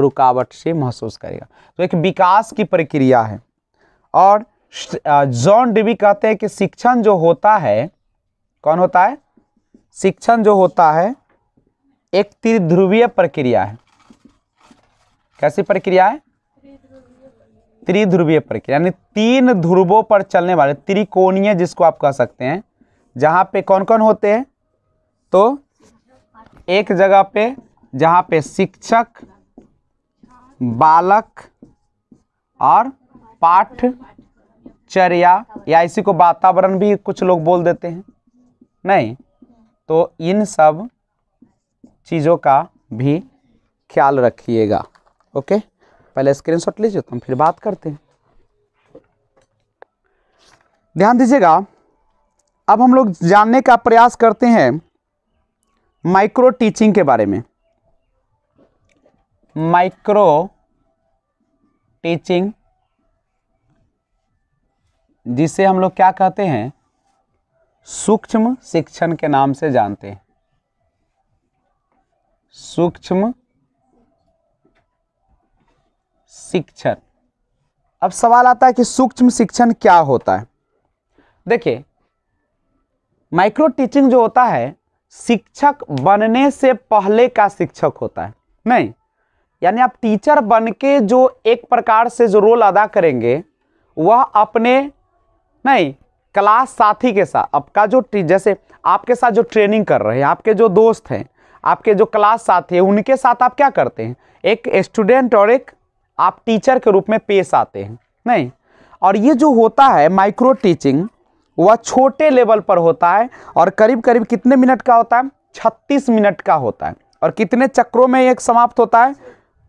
रुकावट से महसूस करेगा तो एक विकास की प्रक्रिया है और जॉन डिबी कहते हैं कि शिक्षण जो होता है कौन होता है शिक्षण जो होता है एक त्रिध्रुवीय प्रक्रिया है कैसी प्रक्रिया है त्रिध्रुवीय प्रक्रिया यानी तीन ध्रुवों पर चलने वाले त्रिकोणीय जिसको आप कह सकते हैं जहां पे कौन कौन होते हैं तो एक जगह पे जहां पे शिक्षक बालक और पाठ चर्या या इसी को वातावरण भी कुछ लोग बोल देते हैं नहीं तो इन सब चीज़ों का भी ख्याल रखिएगा ओके पहले स्क्रीनशॉट लीजिए तो हम फिर बात करते हैं ध्यान दीजिएगा अब हम लोग जानने का प्रयास करते हैं माइक्रो टीचिंग के बारे में माइक्रो टीचिंग जिसे हम लोग क्या कहते हैं सूक्ष्म शिक्षण के नाम से जानते हैं सूक्ष्म शिक्षण अब सवाल आता है कि सूक्ष्म शिक्षण क्या होता है देखिए माइक्रो टीचिंग जो होता है शिक्षक बनने से पहले का शिक्षक होता है नहीं यानी आप टीचर बन के जो एक प्रकार से जो रोल अदा करेंगे वह अपने नहीं क्लास साथी के साथ आपका जो जैसे आपके साथ जो ट्रेनिंग कर रहे हैं आपके जो दोस्त हैं आपके जो क्लास साथी हैं उनके साथ आप क्या करते हैं एक स्टूडेंट और एक आप टीचर के रूप में पेश आते हैं नहीं और ये जो होता है माइक्रो टीचिंग वह छोटे लेवल पर होता है और करीब करीब कितने मिनट का होता है छत्तीस मिनट का होता है और कितने चक्रों में एक समाप्त होता है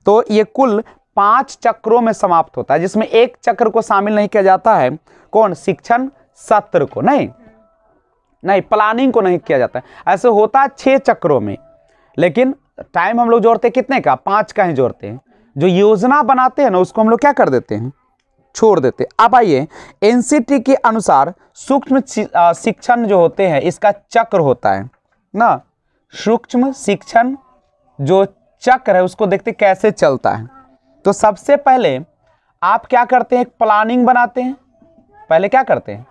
तो ये कुल पाँच चक्रों में समाप्त होता है जिसमें एक चक्र को शामिल नहीं किया जाता है कौन शिक्षण सत्र को नहीं नहीं प्लानिंग को नहीं किया जाता है ऐसे होता है छः चक्रों में लेकिन टाइम हम लोग जोड़ते कितने का पाँच का ही जोड़ते हैं जो योजना बनाते हैं ना उसको हम लोग क्या कर देते हैं छोड़ देते अब आइए एनसीटी के अनुसार सूक्ष्म शिक्षण जो होते हैं इसका चक्र होता है ना सूक्ष्म शिक्षण जो चक्र है उसको देखते कैसे चलता है तो सबसे पहले आप क्या करते हैं एक प्लानिंग बनाते हैं पहले क्या करते हैं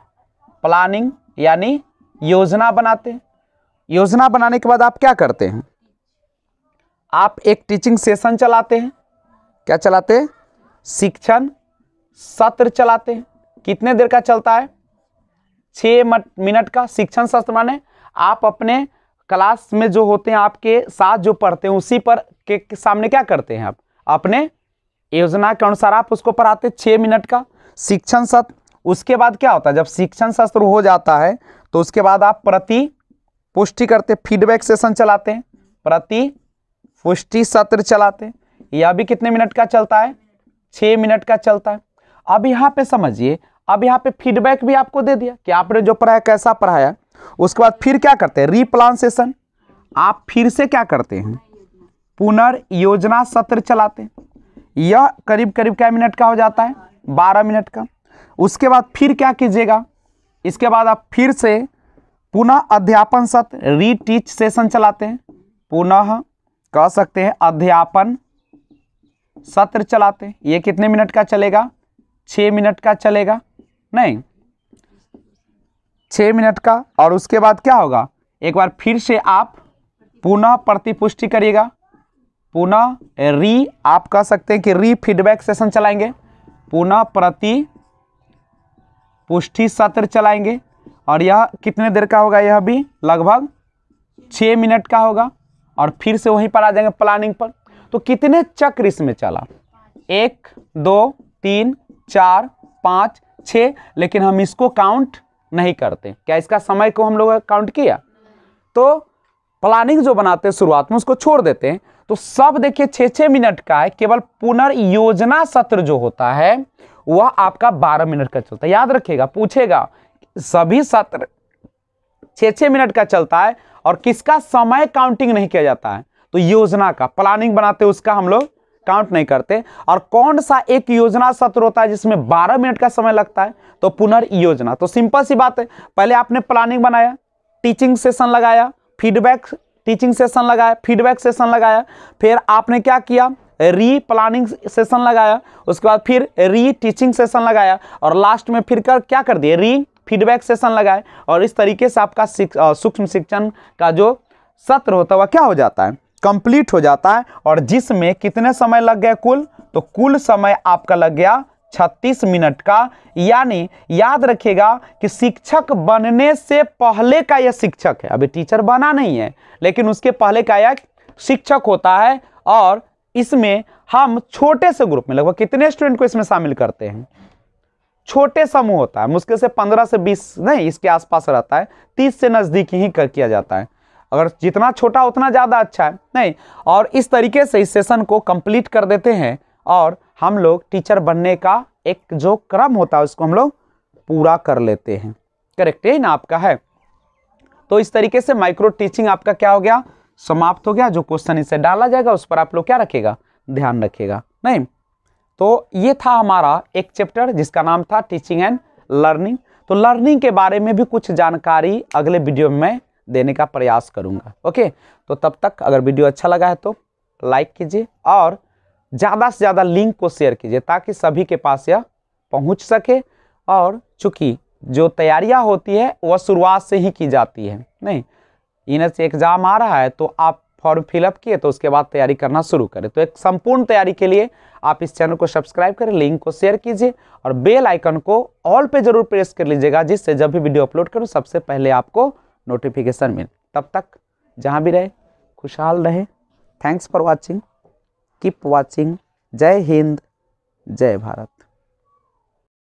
प्लानिंग यानी योजना बनाते हैं योजना बनाने के बाद आप क्या करते हैं आप एक टीचिंग सेशन चलाते हैं क्या चलाते हैं शिक्षण सत्र चलाते हैं कितने देर का चलता है छः मिनट का शिक्षण सत्र माने आप अपने क्लास में जो होते हैं आपके साथ जो पढ़ते हैं उसी पर के, के सामने क्या करते हैं आप अपने योजना के अनुसार आप उसको पढ़ाते छः मिनट का शिक्षण सत्र उसके बाद क्या होता है जब शिक्षण शास्त्र हो जाता है तो उसके बाद आप प्रति पुष्टि करते फीडबैक सेशन चलाते हैं प्रति पुष्टि सत्र चलाते हैं यह भी कितने मिनट का चलता है छः मिनट का चलता है अब यहाँ पे समझिए अब यहाँ पे फीडबैक भी आपको दे दिया कि आपने जो पढ़ाया कैसा पढ़ाया उसके बाद फिर क्या करते हैं रीप्लान सेशन आप फिर से क्या करते हैं पुनर्योजना सत्र चलाते हैं यह करीब करीब क्या मिनट का हो जाता है बारह मिनट का उसके बाद फिर क्या कीजिएगा इसके बाद आप फिर से पुनः अध्यापन सत्र रीटीच सेशन चलाते हैं पुनः कह सकते हैं अध्यापन सत्र चलाते हैं ये कितने मिनट का चलेगा छः मिनट का चलेगा नहीं छः मिनट का और उसके बाद क्या होगा एक बार फिर से आप पुनः प्रतिपुष्टि करिएगा पुनः री आप कह सकते हैं कि री फीडबैक सेशन चलाएंगे पुनः प्रति पुष्टि सत्र चलाएंगे और यह कितने देर का होगा यह भी लगभग छः मिनट का होगा और फिर से वहीं पर आ जाएंगे प्लानिंग पर तो कितने चक्र इसमें चला एक दो तीन चार पाँच छः लेकिन हम इसको काउंट नहीं करते क्या इसका समय को हम लोग काउंट किया तो प्लानिंग जो बनाते हैं शुरुआत में उसको छोड़ देते हैं तो सब देखिए छः छः मिनट का है केवल पुनर्योजना सत्र जो होता है वह आपका बारह मिनट का चलता है याद रखिएगा पूछेगा सभी सत्र छः छः मिनट का चलता है और किसका समय काउंटिंग नहीं किया जाता है तो योजना का प्लानिंग बनाते उसका हम लोग काउंट नहीं करते और कौन सा एक योजना सत्र होता है जिसमें 12 मिनट का समय लगता है तो पुनर्योजना तो सिंपल सी बात है पहले आपने प्लानिंग बनाया टीचिंग सेशन लगाया फीडबैक टीचिंग सेशन लगाया फीडबैक सेशन लगाया फिर आपने क्या किया री प्लानिंग सेशन लगाया उसके बाद फिर री टीचिंग सेशन लगाया और लास्ट में फिर कर क्या कर दिए री फीडबैक सेशन लगाए और इस तरीके से आपका सूक्ष्म शिक्षण का जो सत्र होता है वह क्या हो जाता है कंप्लीट हो जाता है और जिसमें कितने समय लग गया कुल तो कुल समय आपका लग गया 36 मिनट का यानी याद रखिएगा कि शिक्षक बनने से पहले का यह शिक्षक है अभी टीचर बना नहीं है लेकिन उसके पहले का यह शिक्षक होता है और इसमें हम छोटे से ग्रुप में लगभग कितने स्टूडेंट को इसमें शामिल करते हैं छोटे समूह होता है मुश्किल से पंद्रह से बीस नहीं इसके आसपास रहता है तीस से नज़दीक ही कर किया जाता है अगर जितना छोटा उतना ज़्यादा अच्छा है नहीं और इस तरीके से इस सेशन को कंप्लीट कर देते हैं और हम लोग टीचर बनने का एक जो क्रम होता है उसको हम लोग पूरा कर लेते हैं करेक्ट है ना आपका है तो इस तरीके से माइक्रो टीचिंग आपका क्या हो गया समाप्त हो गया जो क्वेश्चन इसे डाला जाएगा उस पर आप लोग क्या रखेगा ध्यान रखेगा नहीं तो ये था हमारा एक चैप्टर जिसका नाम था टीचिंग एंड लर्निंग तो लर्निंग के बारे में भी कुछ जानकारी अगले वीडियो में देने का प्रयास करूंगा ओके तो तब तक अगर वीडियो अच्छा लगा है तो लाइक कीजिए और ज़्यादा से ज़्यादा लिंक को शेयर कीजिए ताकि सभी के पास यह पहुंच सके और चूँकि जो तैयारियां होती है वह शुरुआत से ही की जाती है नहीं इनर से एग्ज़ाम आ रहा है तो आप फॉर्म फिलअप किए तो उसके बाद तैयारी करना शुरू करें तो एक संपूर्ण तैयारी के लिए आप इस चैनल को सब्सक्राइब करें लिंक को शेयर कीजिए और बेल आइकन को ऑल पे जरूर प्रेस कर लीजिएगा जिससे जब भी वीडियो अपलोड करूँ सबसे पहले आपको नोटिफिकेशन मिले तब तक जहाँ भी रहे खुशहाल रहे thanks for watching keep watching जय हिंद जय भारत